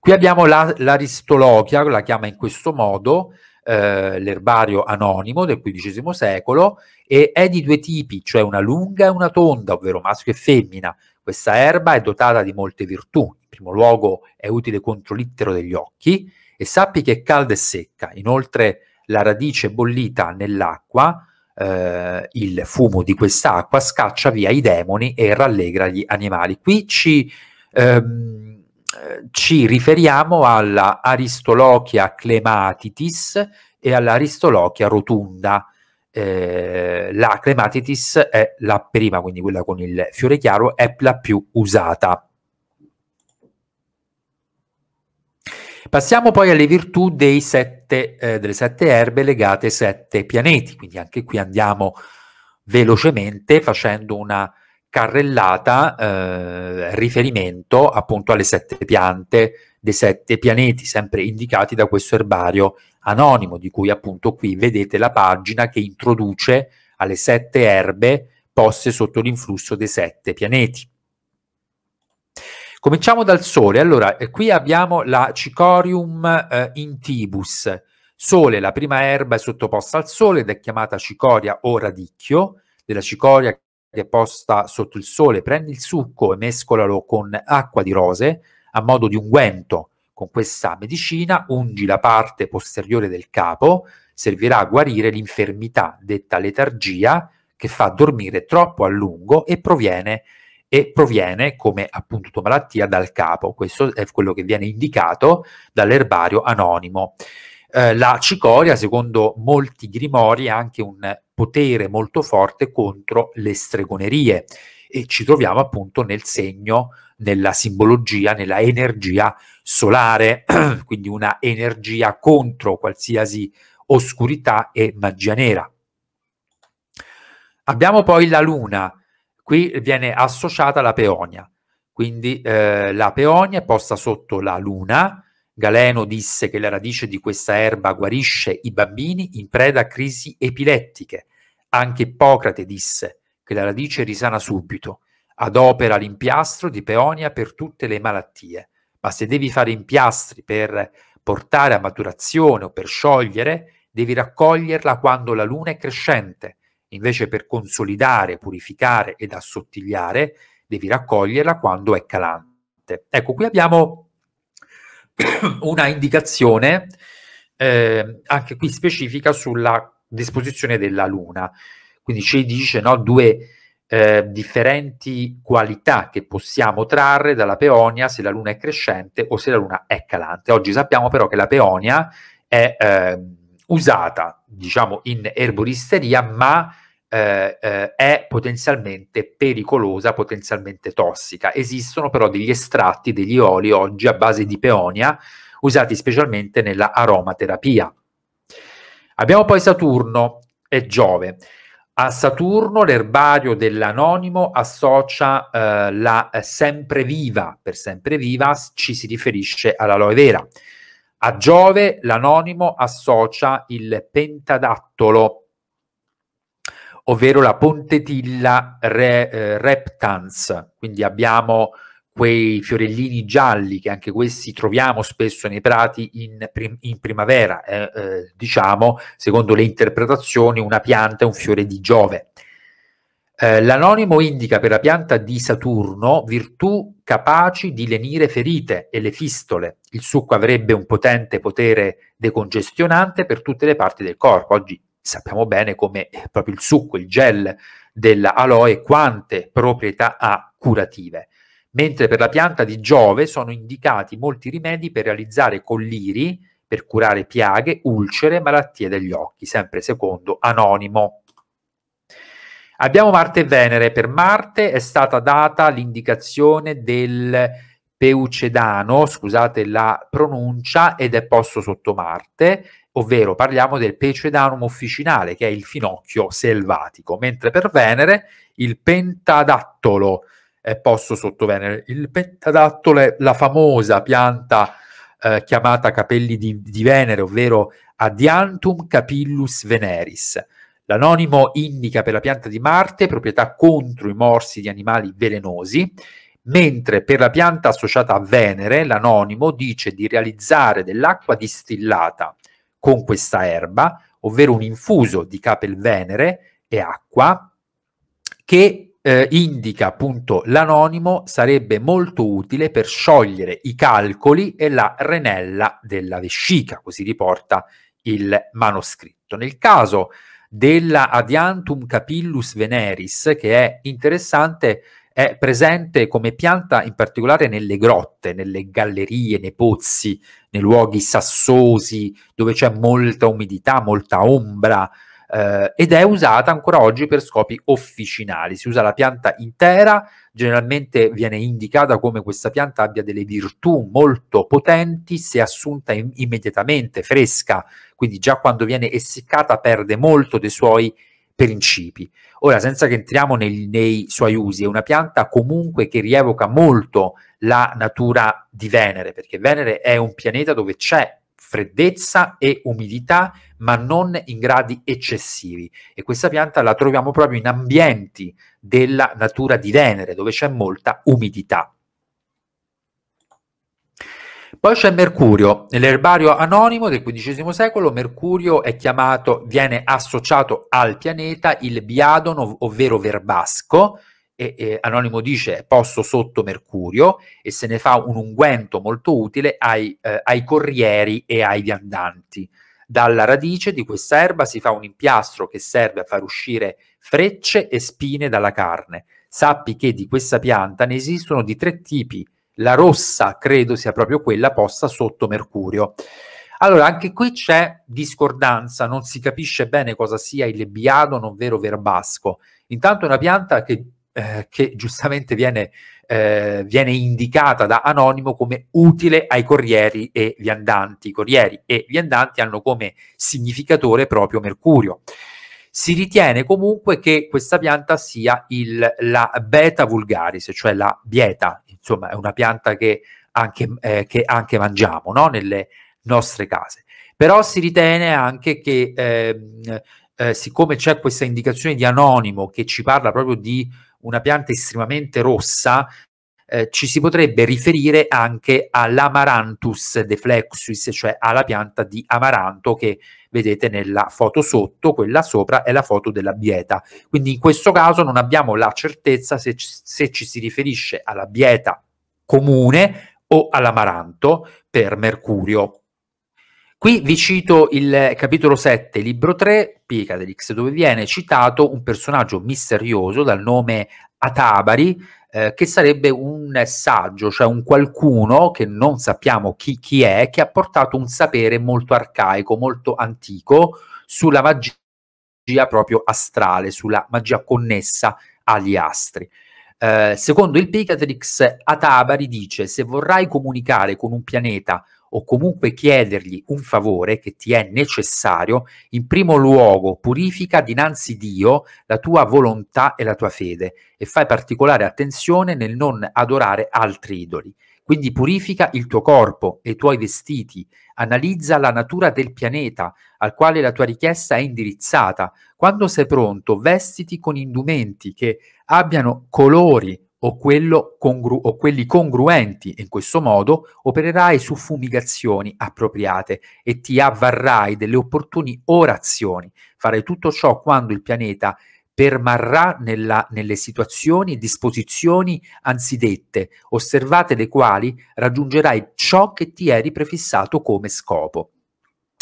Qui abbiamo la, l'Aristolochia, la chiama in questo modo, eh, l'erbario anonimo del XV secolo, e è di due tipi, cioè una lunga e una tonda, ovvero maschio e femmina, questa erba è dotata di molte virtù, in primo luogo è utile contro l'ittero degli occhi e sappi che è calda e secca, inoltre la radice bollita nell'acqua, eh, il fumo di quest'acqua scaccia via i demoni e rallegra gli animali. Qui ci, ehm, ci riferiamo all'Aristolochia Aristolochia clematitis e all'Aristolochia rotunda, la Clematitis è la prima, quindi quella con il fiore chiaro, è la più usata. Passiamo poi alle virtù sette, eh, delle sette erbe legate ai sette pianeti, quindi anche qui andiamo velocemente facendo una carrellata eh, riferimento appunto alle sette piante dei sette pianeti sempre indicati da questo erbario anonimo, di cui appunto qui vedete la pagina che introduce alle sette erbe poste sotto l'influsso dei sette pianeti. Cominciamo dal Sole. Allora, eh, qui abbiamo la Cicorium eh, intibus. Sole, la prima erba è sottoposta al Sole ed è chiamata cicoria o radicchio. Della cicoria che è posta sotto il Sole, prendi il succo e mescolalo con acqua di rose a modo di unguento con questa medicina ungi la parte posteriore del capo, servirà a guarire l'infermità detta letargia che fa dormire troppo a lungo e proviene, e proviene come appunto tua malattia dal capo. Questo è quello che viene indicato dall'erbario anonimo. Eh, la cicoria, secondo molti grimori, ha anche un potere molto forte contro le stregonerie e ci troviamo appunto nel segno, nella simbologia, nella energia solare, quindi una energia contro qualsiasi oscurità e magia nera. Abbiamo poi la luna, qui viene associata la peonia, quindi eh, la peonia è posta sotto la luna, Galeno disse che la radice di questa erba guarisce i bambini in preda a crisi epilettiche. Anche Ippocrate disse che la radice risana subito, adopera l'impiastro di peonia per tutte le malattie, ma se devi fare impiastri per portare a maturazione o per sciogliere, devi raccoglierla quando la luna è crescente, invece per consolidare, purificare ed assottigliare, devi raccoglierla quando è calante. Ecco, qui abbiamo una indicazione eh, anche qui specifica sulla disposizione della luna. Quindi ci dice no, due eh, differenti qualità che possiamo trarre dalla peonia se la luna è crescente o se la luna è calante. Oggi sappiamo però che la peonia è eh, usata, diciamo, in erboristeria, ma eh, eh, è potenzialmente pericolosa, potenzialmente tossica. Esistono però degli estratti, degli oli oggi a base di peonia, usati specialmente nella aromaterapia. Abbiamo poi Saturno e Giove. A Saturno l'erbario dell'anonimo associa eh, la sempre viva, per sempre viva ci si riferisce all'aloe vera. A Giove l'anonimo associa il pentadattolo, ovvero la pontetilla re, eh, reptans, quindi abbiamo quei fiorellini gialli che anche questi troviamo spesso nei prati in, prim- in primavera, eh, eh, diciamo, secondo le interpretazioni, una pianta è un fiore di Giove. Eh, l'anonimo indica per la pianta di Saturno virtù capaci di lenire ferite e le fistole. Il succo avrebbe un potente potere decongestionante per tutte le parti del corpo. Oggi sappiamo bene come eh, proprio il succo, il gel dell'aloe, quante proprietà ha curative mentre per la pianta di Giove sono indicati molti rimedi per realizzare colliri, per curare piaghe, ulcere e malattie degli occhi, sempre secondo Anonimo. Abbiamo Marte e Venere. Per Marte è stata data l'indicazione del Peucedano, scusate la pronuncia, ed è posto sotto Marte, ovvero parliamo del Peucedanum officinale, che è il finocchio selvatico, mentre per Venere il Pentadattolo, è posto sotto Venere. Il pentadattole, la famosa pianta eh, chiamata capelli di, di Venere, ovvero Adiantum capillus veneris. L'anonimo indica per la pianta di Marte proprietà contro i morsi di animali velenosi, mentre per la pianta associata a Venere l'anonimo dice di realizzare dell'acqua distillata con questa erba, ovvero un infuso di capel venere e acqua che eh, indica appunto l'anonimo sarebbe molto utile per sciogliere i calcoli e la renella della vescica, così riporta il manoscritto. Nel caso della Adiantum capillus veneris, che è interessante, è presente come pianta in particolare nelle grotte, nelle gallerie, nei pozzi, nei luoghi sassosi dove c'è molta umidità, molta ombra, eh, ed è usata ancora oggi per scopi officinali. Si usa la pianta intera, generalmente viene indicata come questa pianta abbia delle virtù molto potenti se assunta in- immediatamente, fresca, quindi già quando viene essiccata perde molto dei suoi principi. Ora, senza che entriamo nei, nei, suoi usi, è una pianta comunque che rievoca molto la natura di Venere, perché Venere è un pianeta dove c'è freddezza e umidità, ma non in gradi eccessivi. E questa pianta la troviamo proprio in ambienti della natura di Venere, dove c'è molta umidità. Poi c'è Mercurio, nell'erbario anonimo del XV secolo Mercurio chiamato, viene associato al pianeta il biadono, ovvero verbasco, e, e, Anonimo dice posto sotto Mercurio e se ne fa un unguento molto utile ai, eh, ai corrieri e ai viandanti. Dalla radice di questa erba si fa un impiastro che serve a far uscire frecce e spine dalla carne. Sappi che di questa pianta ne esistono di tre tipi. La rossa credo sia proprio quella posta sotto Mercurio. Allora, anche qui c'è discordanza, non si capisce bene cosa sia il biadon, ovvero verbasco. Intanto è una pianta che eh, che giustamente viene, eh, viene, indicata da Anonimo come utile ai corrieri e viandanti. I corrieri e viandanti hanno come significatore proprio Mercurio. Si ritiene comunque che questa pianta sia il, la beta vulgaris, cioè la bieta, insomma è una pianta che anche, eh, che anche mangiamo no? nelle nostre case. Però si ritiene anche che eh, eh, siccome c'è questa indicazione di anonimo che ci parla proprio di una pianta estremamente rossa, eh, ci si potrebbe riferire anche all'amaranthus deflexus, cioè alla pianta di amaranto che vedete nella foto sotto, quella sopra è la foto della bieta. Quindi in questo caso non abbiamo la certezza se, se ci si riferisce alla bieta comune o all'amaranto per mercurio. Qui vi cito il capitolo 7, libro 3, Picadelix, dove viene citato un personaggio misterioso dal nome Atabari, eh, che sarebbe un saggio, cioè un qualcuno che non sappiamo chi, chi è, che ha portato un sapere molto arcaico, molto antico sulla magia proprio astrale, sulla magia connessa agli astri. Eh, secondo il Picatrix, Atabari dice: Se vorrai comunicare con un pianeta o comunque chiedergli un favore che ti è necessario, in primo luogo purifica dinanzi Dio la tua volontà e la tua fede e fai particolare attenzione nel non adorare altri idoli. Quindi purifica il tuo corpo e i tuoi vestiti, analizza la natura del pianeta al quale la tua richiesta è indirizzata. Quando sei pronto, vestiti con indumenti che abbiano colori, o, congru- o quelli congruenti e in questo modo opererai su fumigazioni appropriate e ti avvarrai delle opportune orazioni. Farai tutto ciò quando il pianeta permarrà nella, nelle situazioni e disposizioni anzidette, osservate le quali raggiungerai ciò che ti eri prefissato come scopo.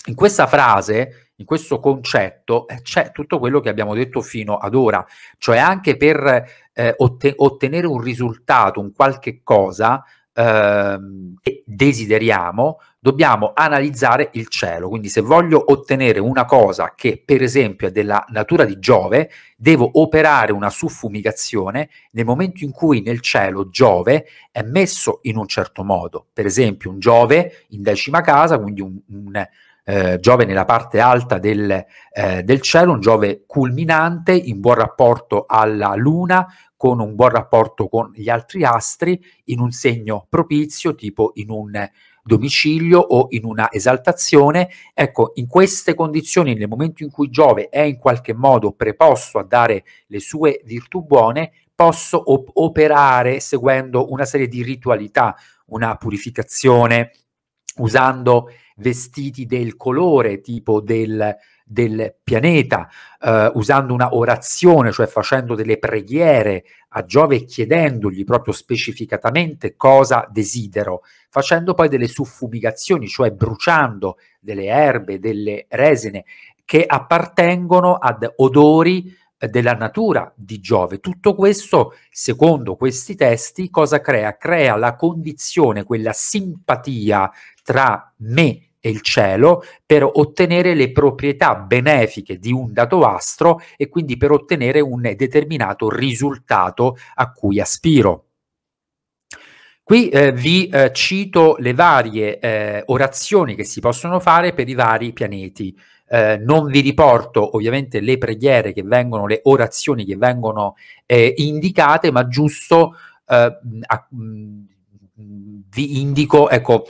In questa frase, in questo concetto, eh, c'è tutto quello che abbiamo detto fino ad ora, cioè anche per eh, otte- ottenere un risultato, un qualche cosa eh, che desideriamo, dobbiamo analizzare il cielo. Quindi se voglio ottenere una cosa che per esempio è della natura di Giove, devo operare una suffumigazione nel momento in cui nel cielo Giove è messo in un certo modo. Per esempio un Giove in decima casa, quindi un, un eh, Giove nella parte alta del, eh, del, cielo, un Giove culminante in buon rapporto alla Luna, con un buon rapporto con gli altri astri in un segno propizio, tipo in un domicilio o in una esaltazione. Ecco, in queste condizioni, nel momento in cui Giove è in qualche modo preposto a dare le sue virtù buone, posso op- operare seguendo una serie di ritualità, una purificazione, usando vestiti del colore tipo del del pianeta, eh, usando una orazione, cioè facendo delle preghiere a Giove e chiedendogli proprio specificatamente cosa desidero, facendo poi delle suffumigazioni, cioè bruciando delle erbe, delle resine che appartengono ad odori eh, della natura di Giove. Tutto questo, secondo questi testi, cosa crea? Crea la condizione, quella simpatia tra me e e il cielo per ottenere le proprietà benefiche di un dato astro e quindi per ottenere un determinato risultato a cui aspiro. Qui eh, vi eh, cito le varie eh, orazioni che si possono fare per i vari pianeti. Eh, non vi riporto ovviamente le preghiere che vengono, le orazioni che vengono eh, indicate, ma giusto eh, a, mh, mm, vi indico ecco,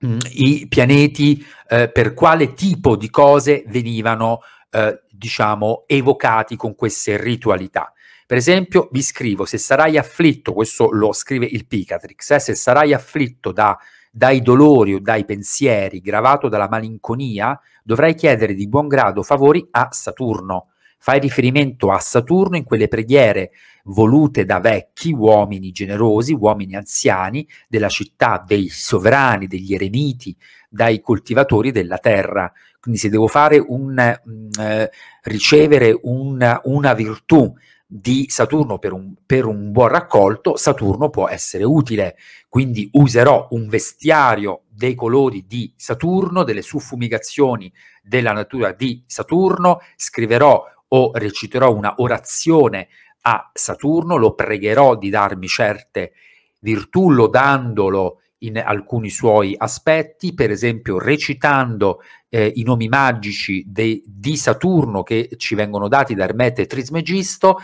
mh, mm, i pianeti eh, per quale tipo di cose venivano eh, diciamo evocati con queste ritualità. Per esempio, vi scrivo: se sarai afflitto, questo lo scrive il Picatrix, eh, se sarai afflitto da, dai dolori o dai pensieri, gravato dalla malinconia, dovrai chiedere di buon grado favori a Saturno. Fai riferimento a Saturno in quelle preghiere volute da vecchi uomini generosi, uomini anziani della città, dei sovrani, degli eremiti, dai coltivatori della terra. Quindi se devo fare un, mh, mm, eh, ricevere una, una virtù di Saturno per un, per un, buon raccolto, Saturno può essere utile. Quindi userò un vestiario dei colori di Saturno, delle suffumigazioni della natura di Saturno, scriverò o reciterò una orazione a Saturno, lo pregherò di darmi certe virtù, lodandolo in alcuni suoi aspetti, per esempio recitando eh, i nomi magici de, di Saturno che ci vengono dati da Ermete e Trismegisto,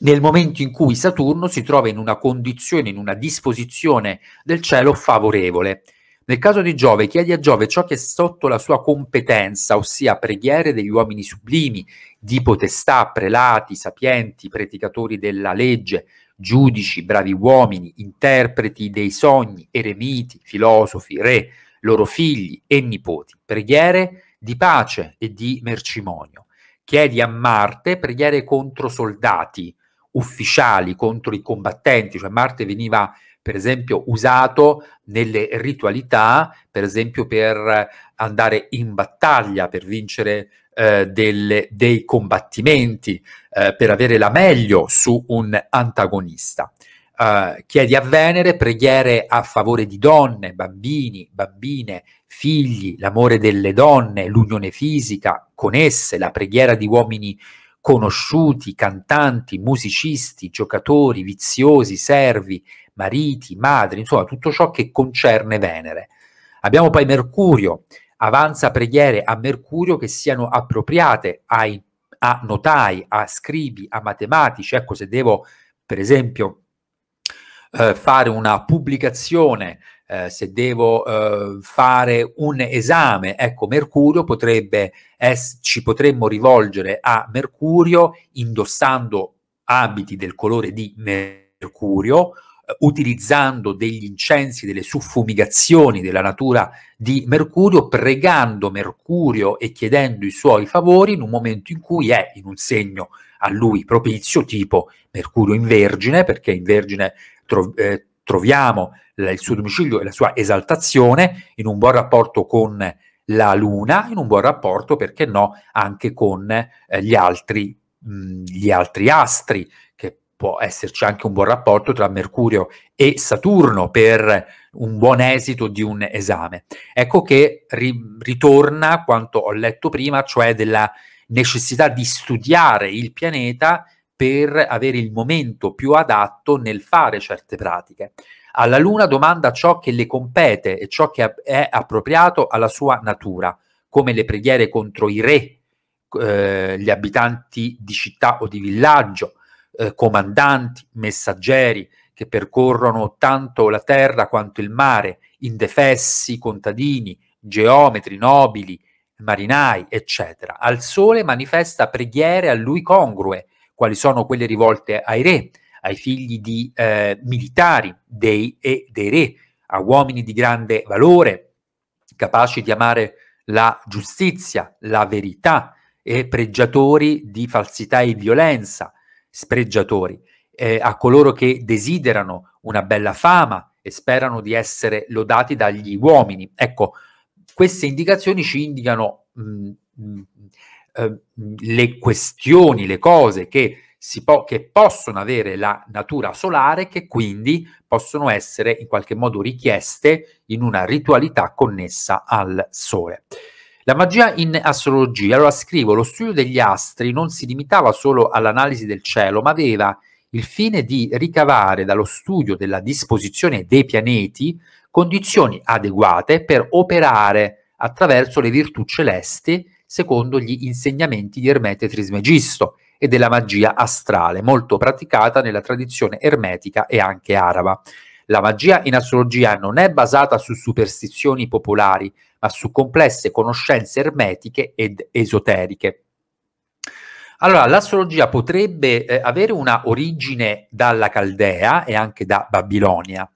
nel momento in cui Saturno si trova in una condizione, in una disposizione del cielo favorevole. Nel caso di Giove, chiedi a Giove ciò che è sotto la sua competenza, ossia preghiere degli uomini sublimi, di potestà, prelati, sapienti, predicatori della legge, giudici, bravi uomini, interpreti dei sogni, eremiti, filosofi, re, loro figli e nipoti, preghiere di pace e di mercimonio. Chiedi a Marte preghiere contro soldati, ufficiali, contro i combattenti, cioè Marte veniva per esempio usato nelle ritualità, per esempio per andare in battaglia, per vincere eh, delle, dei combattimenti, eh, per avere la meglio su un antagonista. Uh, chiedi a Venere preghiere a favore di donne, bambini, bambine, figli, l'amore delle donne, l'unione fisica con esse, la preghiera di uomini conosciuti, cantanti, musicisti, giocatori, viziosi, servi, mariti, madri, insomma tutto ciò che concerne Venere. Abbiamo poi Mercurio avanza preghiere a Mercurio che siano appropriate ai, a notai, a scribi, a matematici. Ecco, se devo, per esempio, eh, fare una pubblicazione, eh, se devo eh, fare un esame, ecco, Mercurio potrebbe, es- ci potremmo rivolgere a Mercurio indossando abiti del colore di Mercurio utilizzando degli incensi, delle suffumigazioni della natura di Mercurio, pregando Mercurio e chiedendo i suoi favori in un momento in cui è in un segno a lui propizio, tipo Mercurio in Vergine, perché in Vergine tro- eh, troviamo il suo domicilio e la sua esaltazione, in un buon rapporto con la Luna, in un buon rapporto, perché no, anche con eh, gli altri gli altri astri che può esserci anche un buon rapporto tra Mercurio e Saturno per un buon esito di un esame. Ecco che ri- ritorna quanto ho letto prima, cioè della necessità di studiare il pianeta per avere il momento più adatto nel fare certe pratiche. Alla Luna domanda ciò che le compete e ciò che è appropriato alla sua natura, come le preghiere contro i re, eh, gli abitanti di città o di villaggio, eh, comandanti, messaggeri che percorrono tanto la terra quanto il mare, indefessi, contadini, geometri, nobili, marinai, eccetera. Al sole manifesta preghiere a lui congrue, quali sono quelle rivolte ai re, ai figli di eh, militari dei, e dei re, a uomini di grande valore, capaci di amare la giustizia, la verità e pregiatori di falsità e violenza, spreggiatori, eh, a coloro che desiderano una bella fama e sperano di essere lodati dagli uomini. Ecco, queste indicazioni ci indicano mh, mm, mh, mm, eh, mm, le questioni, le cose che, po che possono avere la natura solare, che quindi possono essere in qualche modo richieste in una ritualità connessa al sole. La magia in astrologia, allora scrivo, lo studio degli astri non si limitava solo all'analisi del cielo, ma aveva il fine di ricavare dallo studio della disposizione dei pianeti condizioni adeguate per operare attraverso le virtù celesti secondo gli insegnamenti di Ermete Trismegisto e della magia astrale, molto praticata nella tradizione ermetica e anche araba. La magia in astrologia non è basata su superstizioni popolari, ma su complesse conoscenze ermetiche ed esoteriche. Allora, l'astrologia potrebbe eh, avere una origine dalla Caldea e anche da Babilonia,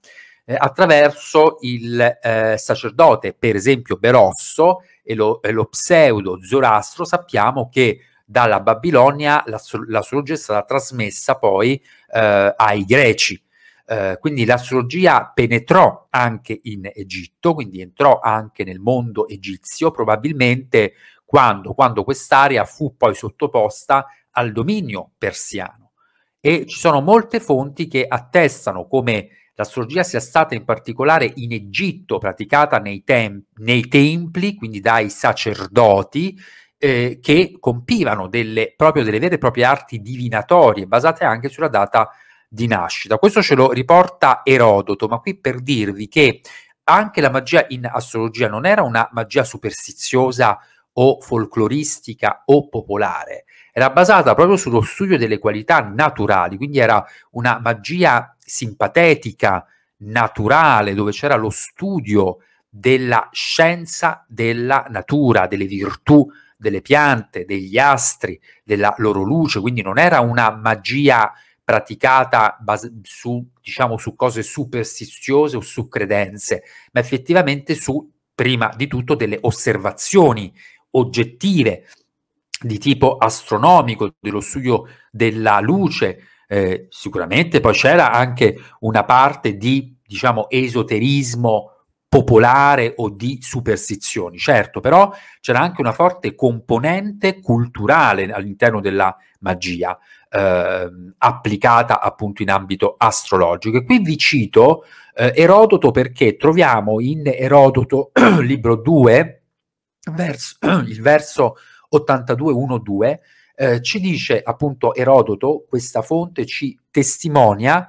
eh, attraverso il eh, sacerdote, per esempio Berosso e lo, e lo, pseudo Zorastro, sappiamo che dalla Babilonia l'astrologia è stata trasmessa poi eh, ai greci eh, quindi l'astrologia penetrò anche in Egitto, quindi entrò anche nel mondo egizio, probabilmente quando, quando quest'area fu poi sottoposta al dominio persiano. E ci sono molte fonti che attestano come l'astrologia sia stata in particolare in Egitto praticata nei, tem- nei templi, quindi dai sacerdoti, eh, che compivano delle, proprio delle vere e proprie arti divinatorie basate anche sulla data di nascita. Questo ce lo riporta Erodoto, ma qui per dirvi che anche la magia in astrologia non era una magia superstiziosa o folcloristica o popolare, era basata proprio sullo studio delle qualità naturali, quindi era una magia simpatetica, naturale, dove c'era lo studio della scienza della natura, delle virtù delle piante, degli astri, della loro luce, quindi non era una magia praticata base, su, diciamo, su cose superstiziose o su credenze, ma effettivamente su, prima di tutto, delle osservazioni oggettive di tipo astronomico, dello studio della luce. Eh, sicuramente poi c'era anche una parte di, diciamo, esoterismo popolare o di superstizioni. Certo, però c'era anche una forte componente culturale all'interno della magia, eh, applicata appunto in ambito astrologico. E qui vi cito eh, Erodoto perché troviamo in Erodoto, libro 2, verso, il verso 82.1.2, eh, ci dice appunto Erodoto, questa fonte ci testimonia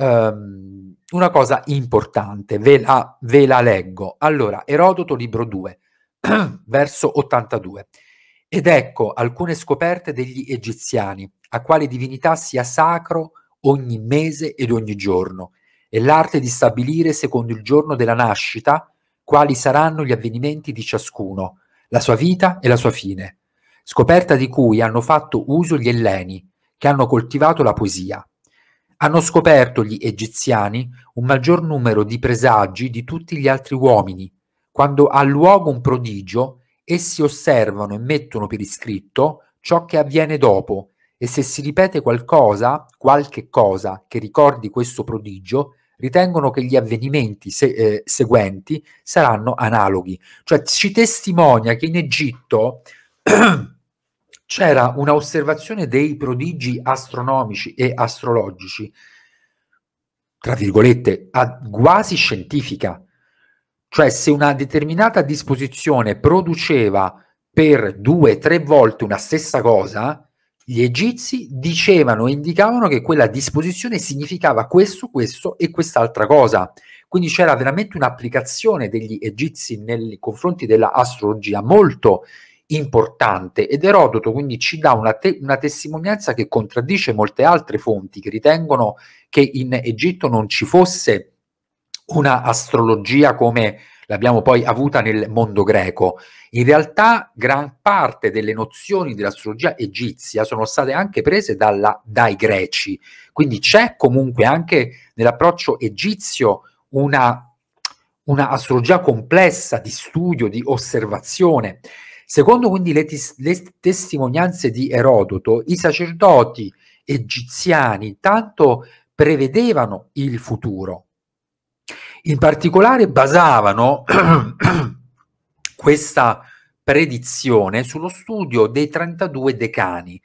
Um, una cosa importante, ve la, ve la leggo. Allora, Erodoto, libro 2, verso 82. Ed ecco alcune scoperte degli egiziani, a quale divinità sia sacro ogni mese ed ogni giorno, e l'arte di stabilire secondo il giorno della nascita quali saranno gli avvenimenti di ciascuno, la sua vita e la sua fine, scoperta di cui hanno fatto uso gli Elleni, che hanno coltivato la poesia hanno scoperto gli egiziani un maggior numero di presagi di tutti gli altri uomini. Quando ha luogo un prodigio, essi osservano e mettono per iscritto ciò che avviene dopo, e se si ripete qualcosa, qualche cosa che ricordi questo prodigio, ritengono che gli avvenimenti se- eh, seguenti saranno analoghi. Cioè ci testimonia che in Egitto c'era un'osservazione dei prodigi astronomici e astrologici, tra virgolette, quasi scientifica. Cioè se una determinata disposizione produceva per due, tre volte una stessa cosa, gli egizi dicevano e indicavano che quella disposizione significava questo, questo e quest'altra cosa. Quindi c'era veramente un'applicazione degli egizi nei confronti dell'astrologia astrologia molto importante ed Erodoto quindi ci dà una, te- una, testimonianza che contraddice molte altre fonti che ritengono che in Egitto non ci fosse una astrologia come l'abbiamo poi avuta nel mondo greco. In realtà gran parte delle nozioni dell'astrologia egizia sono state anche prese dalla, dai greci, quindi c'è comunque anche nell'approccio egizio una, una astrologia complessa di studio, di osservazione. Secondo quindi le, tis- le testimonianze di Erodoto, i sacerdoti egiziani intanto prevedevano il futuro. In particolare basavano questa predizione sullo studio dei 32 decani,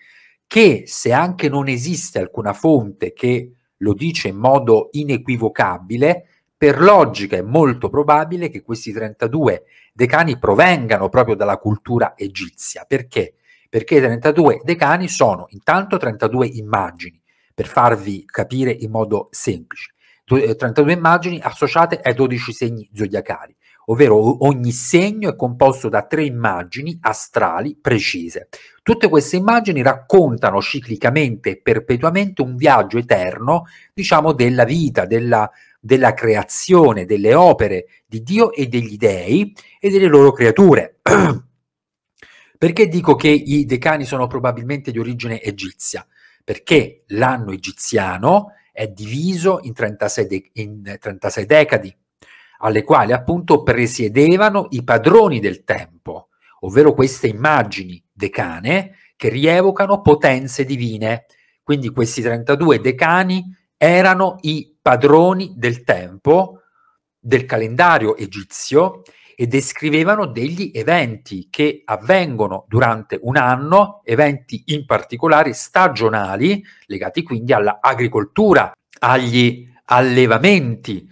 che se anche non esiste alcuna fonte che lo dice in modo inequivocabile, per logica è molto probabile che questi 32 decani provengano proprio dalla cultura egizia. Perché? Perché i 32 decani sono intanto 32 immagini, per farvi capire in modo semplice, 32 eh, immagini associate ai 12 segni zodiacali, ovvero ogni segno è composto da tre immagini astrali precise. Tutte queste immagini raccontano ciclicamente e perpetuamente un viaggio eterno, diciamo, della vita, della della creazione delle opere di Dio e degli dei e delle loro creature. Perché dico che i decani sono probabilmente di origine egizia? Perché l'anno egiziano è diviso in 36, de- in 36 decadi, alle quali appunto presiedevano i padroni del tempo, ovvero queste immagini decane che rievocano potenze divine. Quindi questi 32 decani erano i padroni del tempo, del calendario egizio e descrivevano degli eventi che avvengono durante un anno, eventi in particolare stagionali, legati quindi all'agricoltura, agli allevamenti,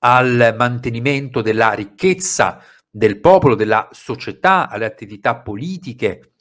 al mantenimento della ricchezza del popolo, della società, alle attività politiche,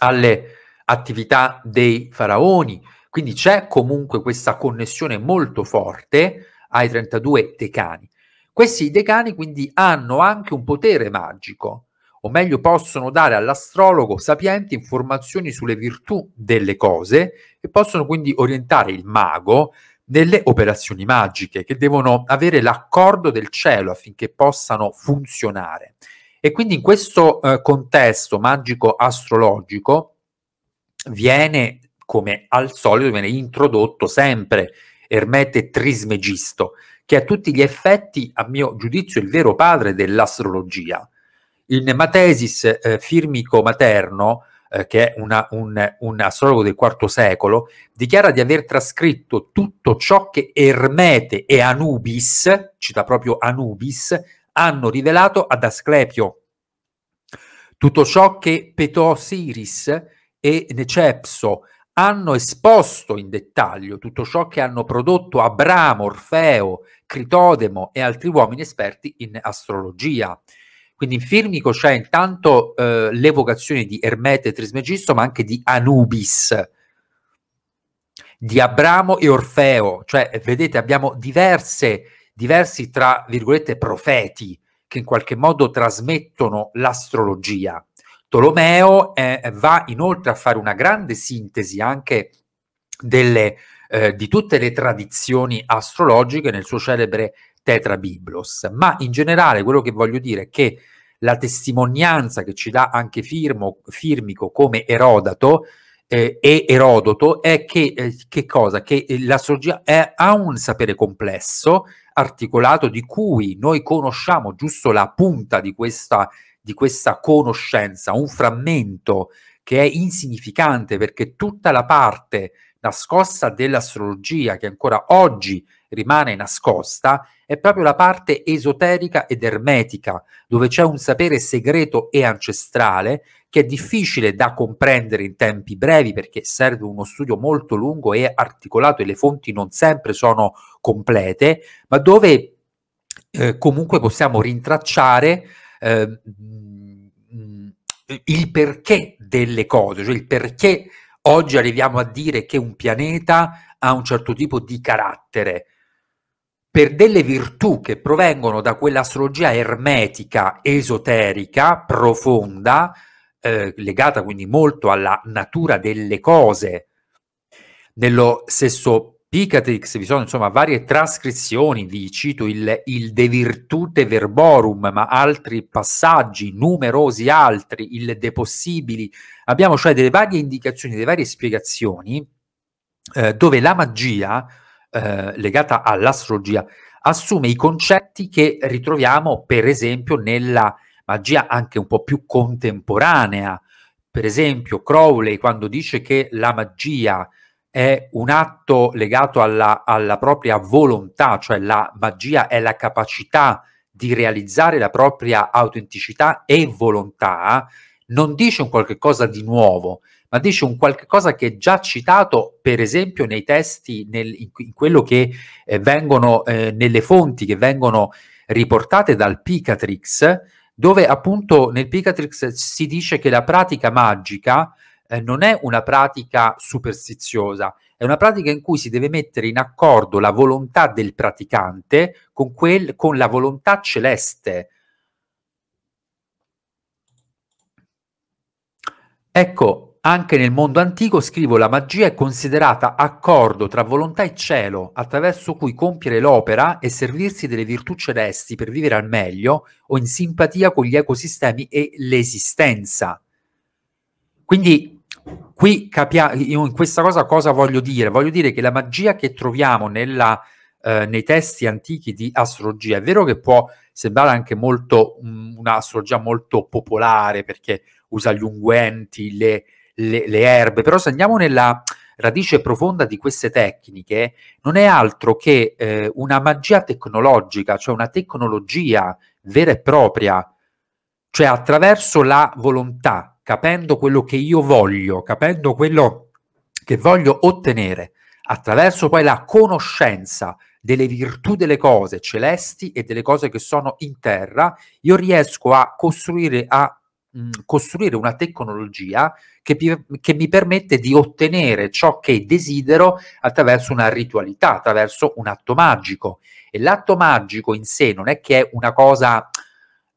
alle attività dei faraoni, quindi c'è comunque questa connessione molto forte ai 32 decani. Questi decani quindi hanno anche un potere magico, o meglio possono dare all'astrologo sapiente informazioni sulle virtù delle cose e possono quindi orientare il mago nelle operazioni magiche che devono avere l'accordo del cielo affinché possano funzionare. E quindi in questo eh, contesto magico-astrologico viene come al solito viene introdotto sempre Ermete Trismegisto, che a tutti gli effetti, a mio giudizio, è il vero padre dell'astrologia. In Matesis eh, Firmico Materno, eh, che è una, un, un, astrologo del IV secolo, dichiara di aver trascritto tutto ciò che Ermete e Anubis, cita proprio Anubis, hanno rivelato ad Asclepio. Tutto ciò che Petosiris e Necepso hanno esposto in dettaglio tutto ciò che hanno prodotto Abramo, Orfeo, Critodemo e altri uomini esperti in astrologia. Quindi in Firmico c'è intanto eh, l'evocazione di Ermete e Trismegisto, ma anche di Anubis, di Abramo e Orfeo. Cioè, vedete, abbiamo diverse, diversi, tra virgolette, profeti che in qualche modo trasmettono l'astrologia. Tolomeo eh, va inoltre a fare una grande sintesi anche delle, eh, di tutte le tradizioni astrologiche nel suo celebre Tetra Biblos, ma in generale quello che voglio dire è che la testimonianza che ci dà anche Firmo, Firmico come Erodato eh, e Erodoto è che, eh, che cosa? Che eh, l'astrologia è, ha un sapere complesso, articolato, di cui noi conosciamo giusto la punta di questa di questa conoscenza, un frammento che è insignificante perché tutta la parte nascosta dell'astrologia che ancora oggi rimane nascosta è proprio la parte esoterica ed ermetica, dove c'è un sapere segreto e ancestrale che è difficile da comprendere in tempi brevi perché serve uno studio molto lungo e articolato e le fonti non sempre sono complete, ma dove eh, comunque possiamo rintracciare eh, il perché delle cose, cioè il perché oggi arriviamo a dire che un pianeta ha un certo tipo di carattere per delle virtù che provengono da quell'astrologia ermetica, esoterica, profonda, eh, legata quindi molto alla natura delle cose. Nello stesso Picatrix, vi sono insomma varie trascrizioni, vi cito il, il De Virtute Verborum, ma altri passaggi, numerosi altri, il De Possibili, abbiamo cioè delle varie indicazioni, delle varie spiegazioni eh, dove la magia eh, legata all'astrologia assume i concetti che ritroviamo per esempio nella magia anche un po' più contemporanea, per esempio Crowley quando dice che la magia è un atto legato alla, alla, propria volontà, cioè la magia è la capacità di realizzare la propria autenticità e volontà, non dice un qualche cosa di nuovo, ma dice un qualche cosa che è già citato, per esempio, nei testi, nel, in, in, quello che eh, vengono, eh, nelle fonti che vengono riportate dal Picatrix, dove appunto nel Picatrix si dice che la pratica magica eh, non è una pratica superstiziosa, è una pratica in cui si deve mettere in accordo la volontà del praticante con, quel, con la volontà celeste. Ecco, anche nel mondo antico, scrivo, la magia è considerata accordo tra volontà e cielo, attraverso cui compiere l'opera e servirsi delle virtù celesti per vivere al meglio o in simpatia con gli ecosistemi e l'esistenza. Quindi qui capiamo in questa cosa cosa voglio dire? Voglio dire che la magia che troviamo nella, eh, nei testi antichi di astrologia è vero che può sembrare anche molto mh, mm, un'astrologia molto popolare perché usa gli unguenti, le, le, le erbe, però se andiamo nella radice profonda di queste tecniche non è altro che eh, una magia tecnologica, cioè una tecnologia vera e propria, cioè attraverso la volontà capendo quello che io voglio, capendo quello che voglio ottenere, attraverso poi la conoscenza delle virtù delle cose celesti e delle cose che sono in terra, io riesco a costruire, a, mh, mm, costruire una tecnologia che, che, mi permette di ottenere ciò che desidero attraverso una ritualità, attraverso un atto magico. E l'atto magico in sé non è che è una cosa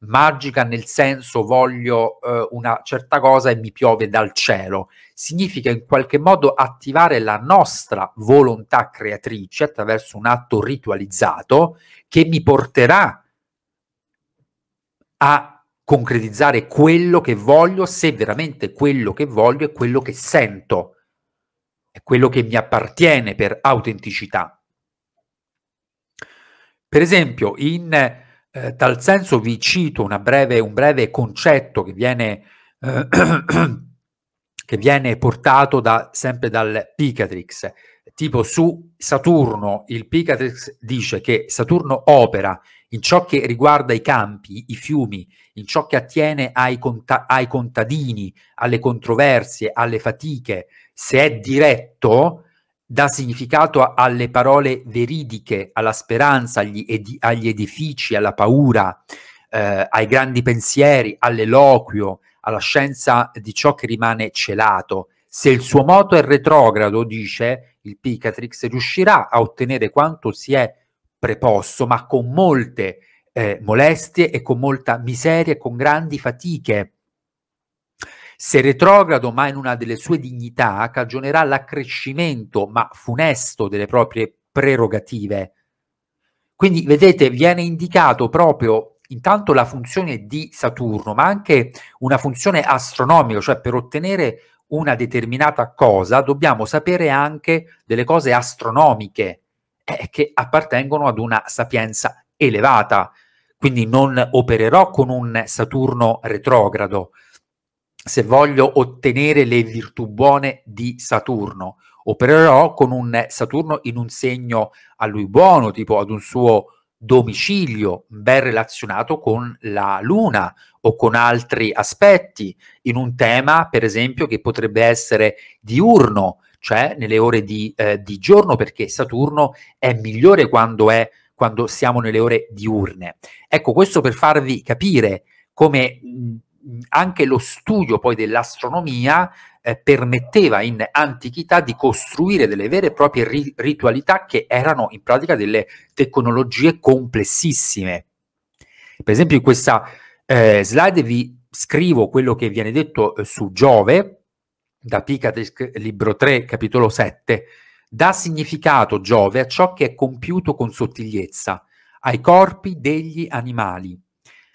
magica nel senso voglio eh, una certa cosa e mi piove dal cielo, significa in qualche modo attivare la nostra volontà creatrice attraverso un atto ritualizzato che mi porterà a concretizzare quello che voglio, se veramente quello che voglio è quello che sento, è quello che mi appartiene per autenticità. Per esempio, in eh, tal senso vi cito breve, un breve concetto che viene, eh, che viene portato da, sempre dal Picatrix. Tipo su Saturno, il Picatrix dice che Saturno opera in ciò che riguarda i campi, i fiumi, in ciò che attiene ai, conta- ai contadini, alle controversie, alle fatiche, se è diretto, dà significato alle parole veridiche, alla speranza, agli, ed- agli edifici, alla paura, eh, ai grandi pensieri, all'eloquio, alla scienza di ciò che rimane celato. Se il suo moto è retrogrado, dice il Picatrix, riuscirà a ottenere quanto si è preposto, ma con molte eh, molestie e con molta miseria e con grandi fatiche. Se retrogrado, ma in una delle sue dignità, cagionerà l'accrescimento, ma funesto, delle proprie prerogative. Quindi, vedete, viene indicato proprio intanto la funzione di Saturno, ma anche una funzione astronomica, cioè per ottenere una determinata cosa dobbiamo sapere anche delle cose astronomiche eh, che appartengono ad una sapienza elevata. Quindi non opererò con un Saturno retrogrado, se voglio ottenere le virtù buone di Saturno, opererò con un Saturno in un segno a lui buono, tipo ad un suo domicilio ben relazionato con la luna o con altri aspetti, in un tema per esempio che potrebbe essere diurno, cioè nelle ore di, eh, di giorno, perché Saturno è migliore quando, è, quando siamo nelle ore diurne. Ecco, questo per farvi capire come anche lo studio poi dell'astronomia eh, permetteva in antichità di costruire delle vere e proprie ri- ritualità che erano in pratica delle tecnologie complessissime. Per esempio in questa eh, slide vi scrivo quello che viene detto eh, su Giove, da Picatex, libro 3, capitolo 7, dà significato Giove a ciò che è compiuto con sottigliezza, ai corpi degli animali,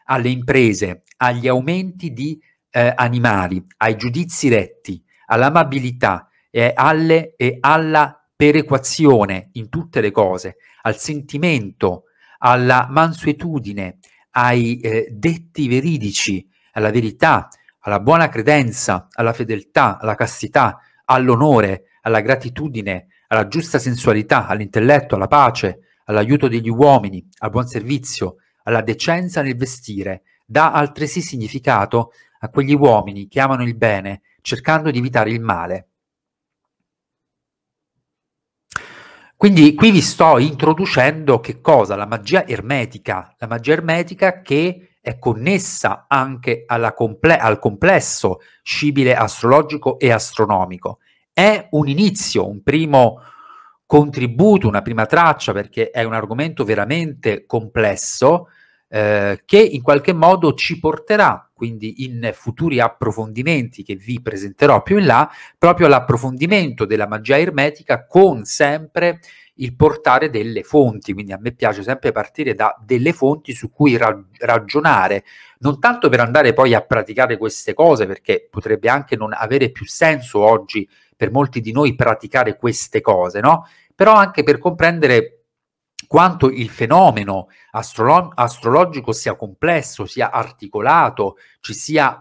alle imprese, agli aumenti di eh, animali, ai giudizi retti, all'amabilità e, alle, e alla perequazione in tutte le cose, al sentimento, alla mansuetudine, ai eh, detti veridici, alla verità, alla buona credenza, alla fedeltà, alla castità, all'onore, alla gratitudine, alla giusta sensualità, all'intelletto, alla pace, all'aiuto degli uomini, al buon servizio, alla decenza nel vestire, dà altresì significato a quegli uomini che amano il bene, cercando di evitare il male. Quindi qui vi sto introducendo che cosa? La magia ermetica, la magia ermetica che è connessa anche comple- al complesso scibile astrologico e astronomico. È un inizio, un primo contributo, una prima traccia, perché è un argomento veramente complesso, eh, che in qualche modo ci porterà quindi in futuri approfondimenti che vi presenterò più in là, proprio all'approfondimento della magia ermetica con sempre il portare delle fonti, quindi a me piace sempre partire da delle fonti su cui ra- ragionare, non tanto per andare poi a praticare queste cose, perché potrebbe anche non avere più senso oggi per molti di noi praticare queste cose, no? Però anche per comprendere quanto il fenomeno astrolo- astrologico sia complesso, sia articolato, ci, sia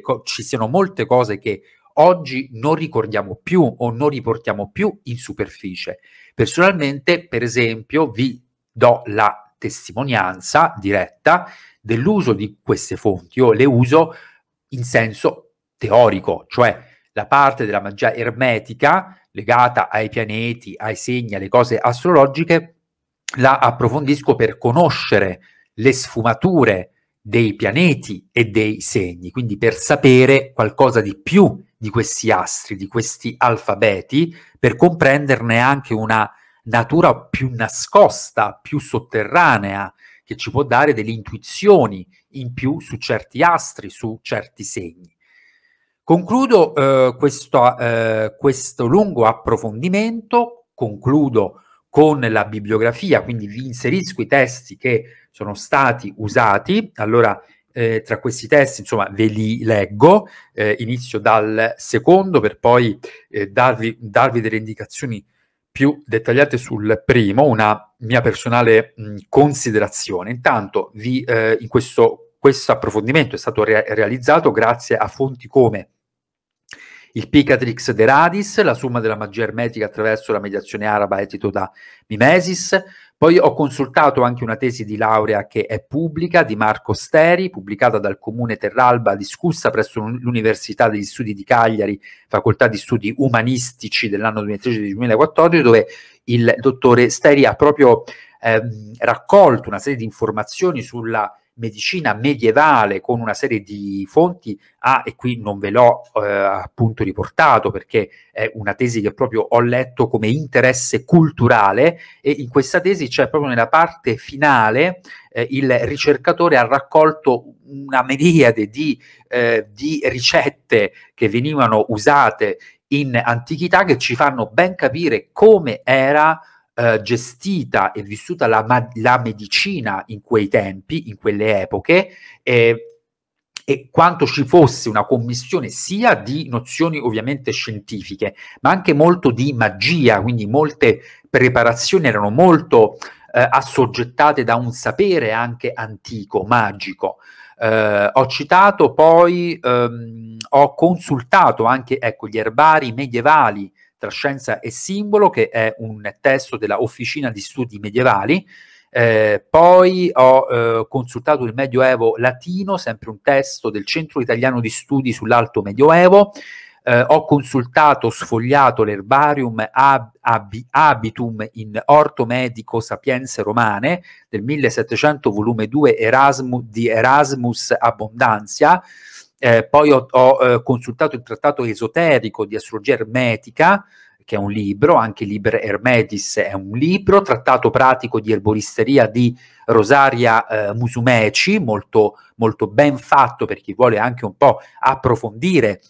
co- ci siano molte cose che oggi non ricordiamo più o non riportiamo più in superficie. Personalmente, per esempio, vi do la testimonianza diretta dell'uso di queste fonti. Io le uso in senso teorico, cioè la parte della magia ermetica legata ai pianeti, ai segni, alle cose astrologiche, la approfondisco per conoscere le sfumature dei pianeti e dei segni, quindi per sapere qualcosa di più di questi astri, di questi alfabeti, per comprenderne anche una natura più nascosta, più sotterranea, che ci può dare delle intuizioni in più su certi astri, su certi segni. Concludo eh, questo, eh, questo lungo approfondimento, concludo con la bibliografia, quindi vi inserisco i testi che sono stati usati. Allora, eh, tra questi testi, insomma, ve li leggo. Eh, inizio dal secondo per poi eh, darvi, darvi, delle indicazioni più dettagliate sul primo, una mia personale mh, considerazione. Intanto, vi, eh, in questo, questo approfondimento è stato re- realizzato grazie a fonti come il Picatrix de Radis, la somma della magia ermetica attraverso la mediazione araba edito da Mimesis. Poi ho consultato anche una tesi di laurea che è pubblica di Marco Steri, pubblicata dal Comune Terralba, discussa presso l'Università degli Studi di Cagliari, Facoltà di Studi Umanistici dell'anno 2013-2014, dove il dottore Steri ha proprio eh, raccolto una serie di informazioni sulla medicina medievale con una serie di fonti ha, ah, e qui non ve l'ho eh, appunto riportato perché è una tesi che proprio ho letto come interesse culturale e in questa tesi c'è proprio nella parte finale eh, il ricercatore ha raccolto una miriade di, eh, di ricette che venivano usate in antichità che ci fanno ben capire come era eh, gestita e vissuta la, la, medicina in quei tempi, in quelle epoche, eh, e quanto ci fosse una commissione sia di nozioni ovviamente scientifiche, ma anche molto di magia, quindi molte preparazioni erano molto eh, assoggettate da un sapere anche antico, magico. Eh, ho citato poi, ehm, ho consultato anche ecco, gli erbari medievali tra scienza e simbolo, che è un testo della Officina di Studi Medievali. Eh, poi ho eh, consultato il Medioevo Latino, sempre un testo del Centro Italiano di Studi sull'Alto Medioevo. Eh, ho consultato, sfogliato l'erbarium ab, ab, Habitum in Orto Medico Sapienze Romane del 1700, volume 2 Erasmus, di Erasmus Abbondanzia. Eh, poi ho, ho eh, consultato il trattato esoterico di astrologia ermetica, che è un libro, anche Liber Hermetis è un libro, trattato pratico di erboristeria di Rosaria eh, Musumeci, molto, molto ben fatto per chi vuole anche un po' approfondire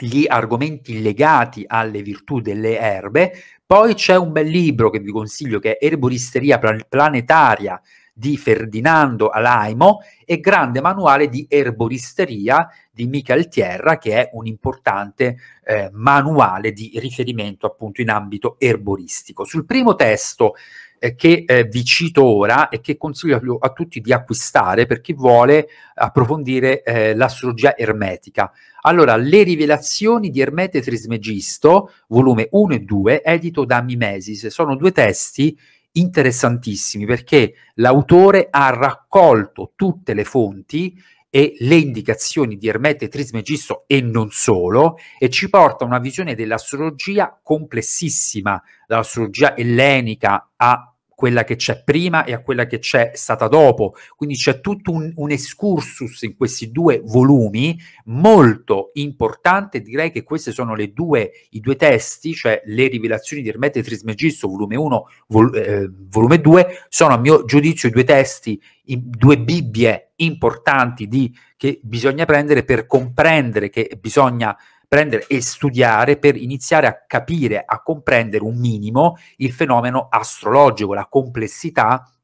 gli argomenti legati alle virtù delle erbe. Poi c'è un bel libro che vi consiglio che è Erboristeria Planetaria di Ferdinando Alaimo e Grande Manuale di Erboristeria di Michael Tierra, che è un importante eh, manuale di riferimento appunto in ambito erboristico. Sul primo testo eh, che eh, vi cito ora e che consiglio a, tutti di acquistare per chi vuole approfondire eh, l'astrologia ermetica. Allora, Le rivelazioni di Ermete Trismegisto, volume 1 e 2, edito da Mimesis, sono due testi interessantissimi perché l'autore ha raccolto tutte le fonti e le indicazioni di Ermete Trismegisto e non solo, e ci porta a una visione dell'astrologia complessissima, dall'astrologia ellenica a quella che c'è prima e a quella che c'è stata dopo. Quindi c'è tutto un, un excursus in questi due volumi molto importante. Direi che questi sono due, i due testi, cioè le rivelazioni di Ermete Trismegisto, volume 1, vol, eh, volume 2, sono a mio giudizio i due testi, i, due Bibbie importanti di, che bisogna prendere per comprendere che bisogna prendere e studiare per iniziare a capire, a comprendere un minimo il fenomeno astrologico, la complessità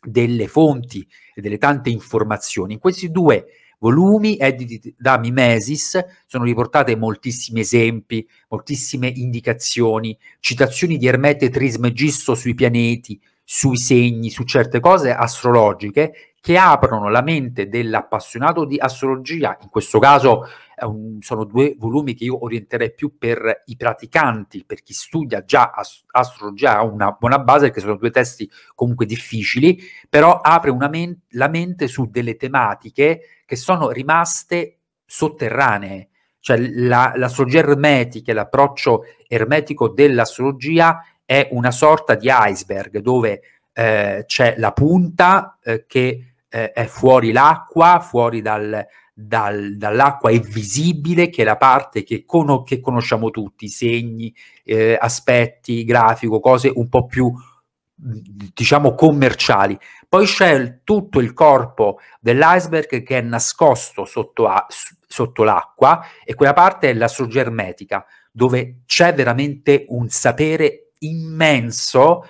delle fonti e delle tante informazioni. In questi due volumi editi da Mimesis sono riportate moltissimi esempi, moltissime indicazioni, citazioni di Ermete Trismegisto sui pianeti, sui segni, su certe cose astrologiche che aprono la mente dell'appassionato di astrologia, in questo caso eh, sono due volumi che io orienterei più per i praticanti, per chi studia già ast- astrologia ha una buona base, perché sono due testi comunque difficili, però apre men- la mente su delle tematiche che sono rimaste sotterranee, cioè la, l'astrologia ermetica, l'approccio ermetico dell'astrologia è una sorta di iceberg dove eh, c'è la punta eh, che eh, è fuori l'acqua, fuori dal, dal, dall'acqua è visibile, che è la parte che, con, che conosciamo tutti, segni, eh, aspetti, grafico, cose un po' più diciamo commerciali. Poi c'è il, tutto il corpo dell'iceberg che è nascosto sotto, a, sotto l'acqua e quella parte è la soggermetica, dove c'è veramente un sapere immenso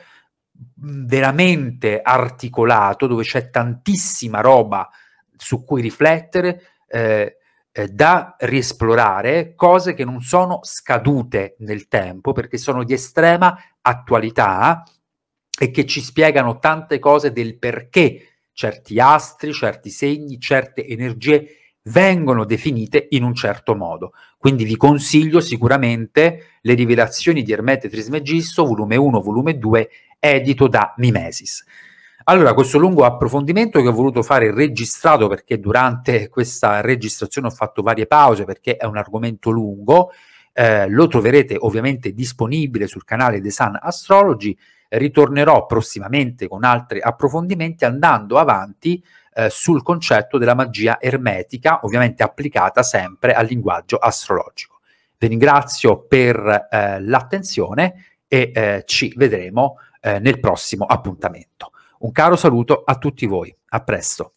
veramente articolato, dove c'è tantissima roba su cui riflettere, eh, eh, da riesplorare, cose che non sono scadute nel tempo perché sono di estrema attualità e che ci spiegano tante cose del perché certi astri, certi segni, certe energie vengono definite in un certo modo. Quindi vi consiglio sicuramente le rivelazioni di Ermete Trismegisto, volume 1, volume 2 edito da Mimesis. Allora, questo lungo approfondimento che ho voluto fare registrato perché durante questa registrazione ho fatto varie pause perché è un argomento lungo, eh, lo troverete ovviamente disponibile sul canale The Sun Astrology, ritornerò prossimamente con altri approfondimenti andando avanti eh, sul concetto della magia ermetica, ovviamente applicata sempre al linguaggio astrologico. Vi ringrazio per eh, l'attenzione e eh, ci vedremo eh, nel prossimo appuntamento. Un caro saluto a tutti voi, a presto.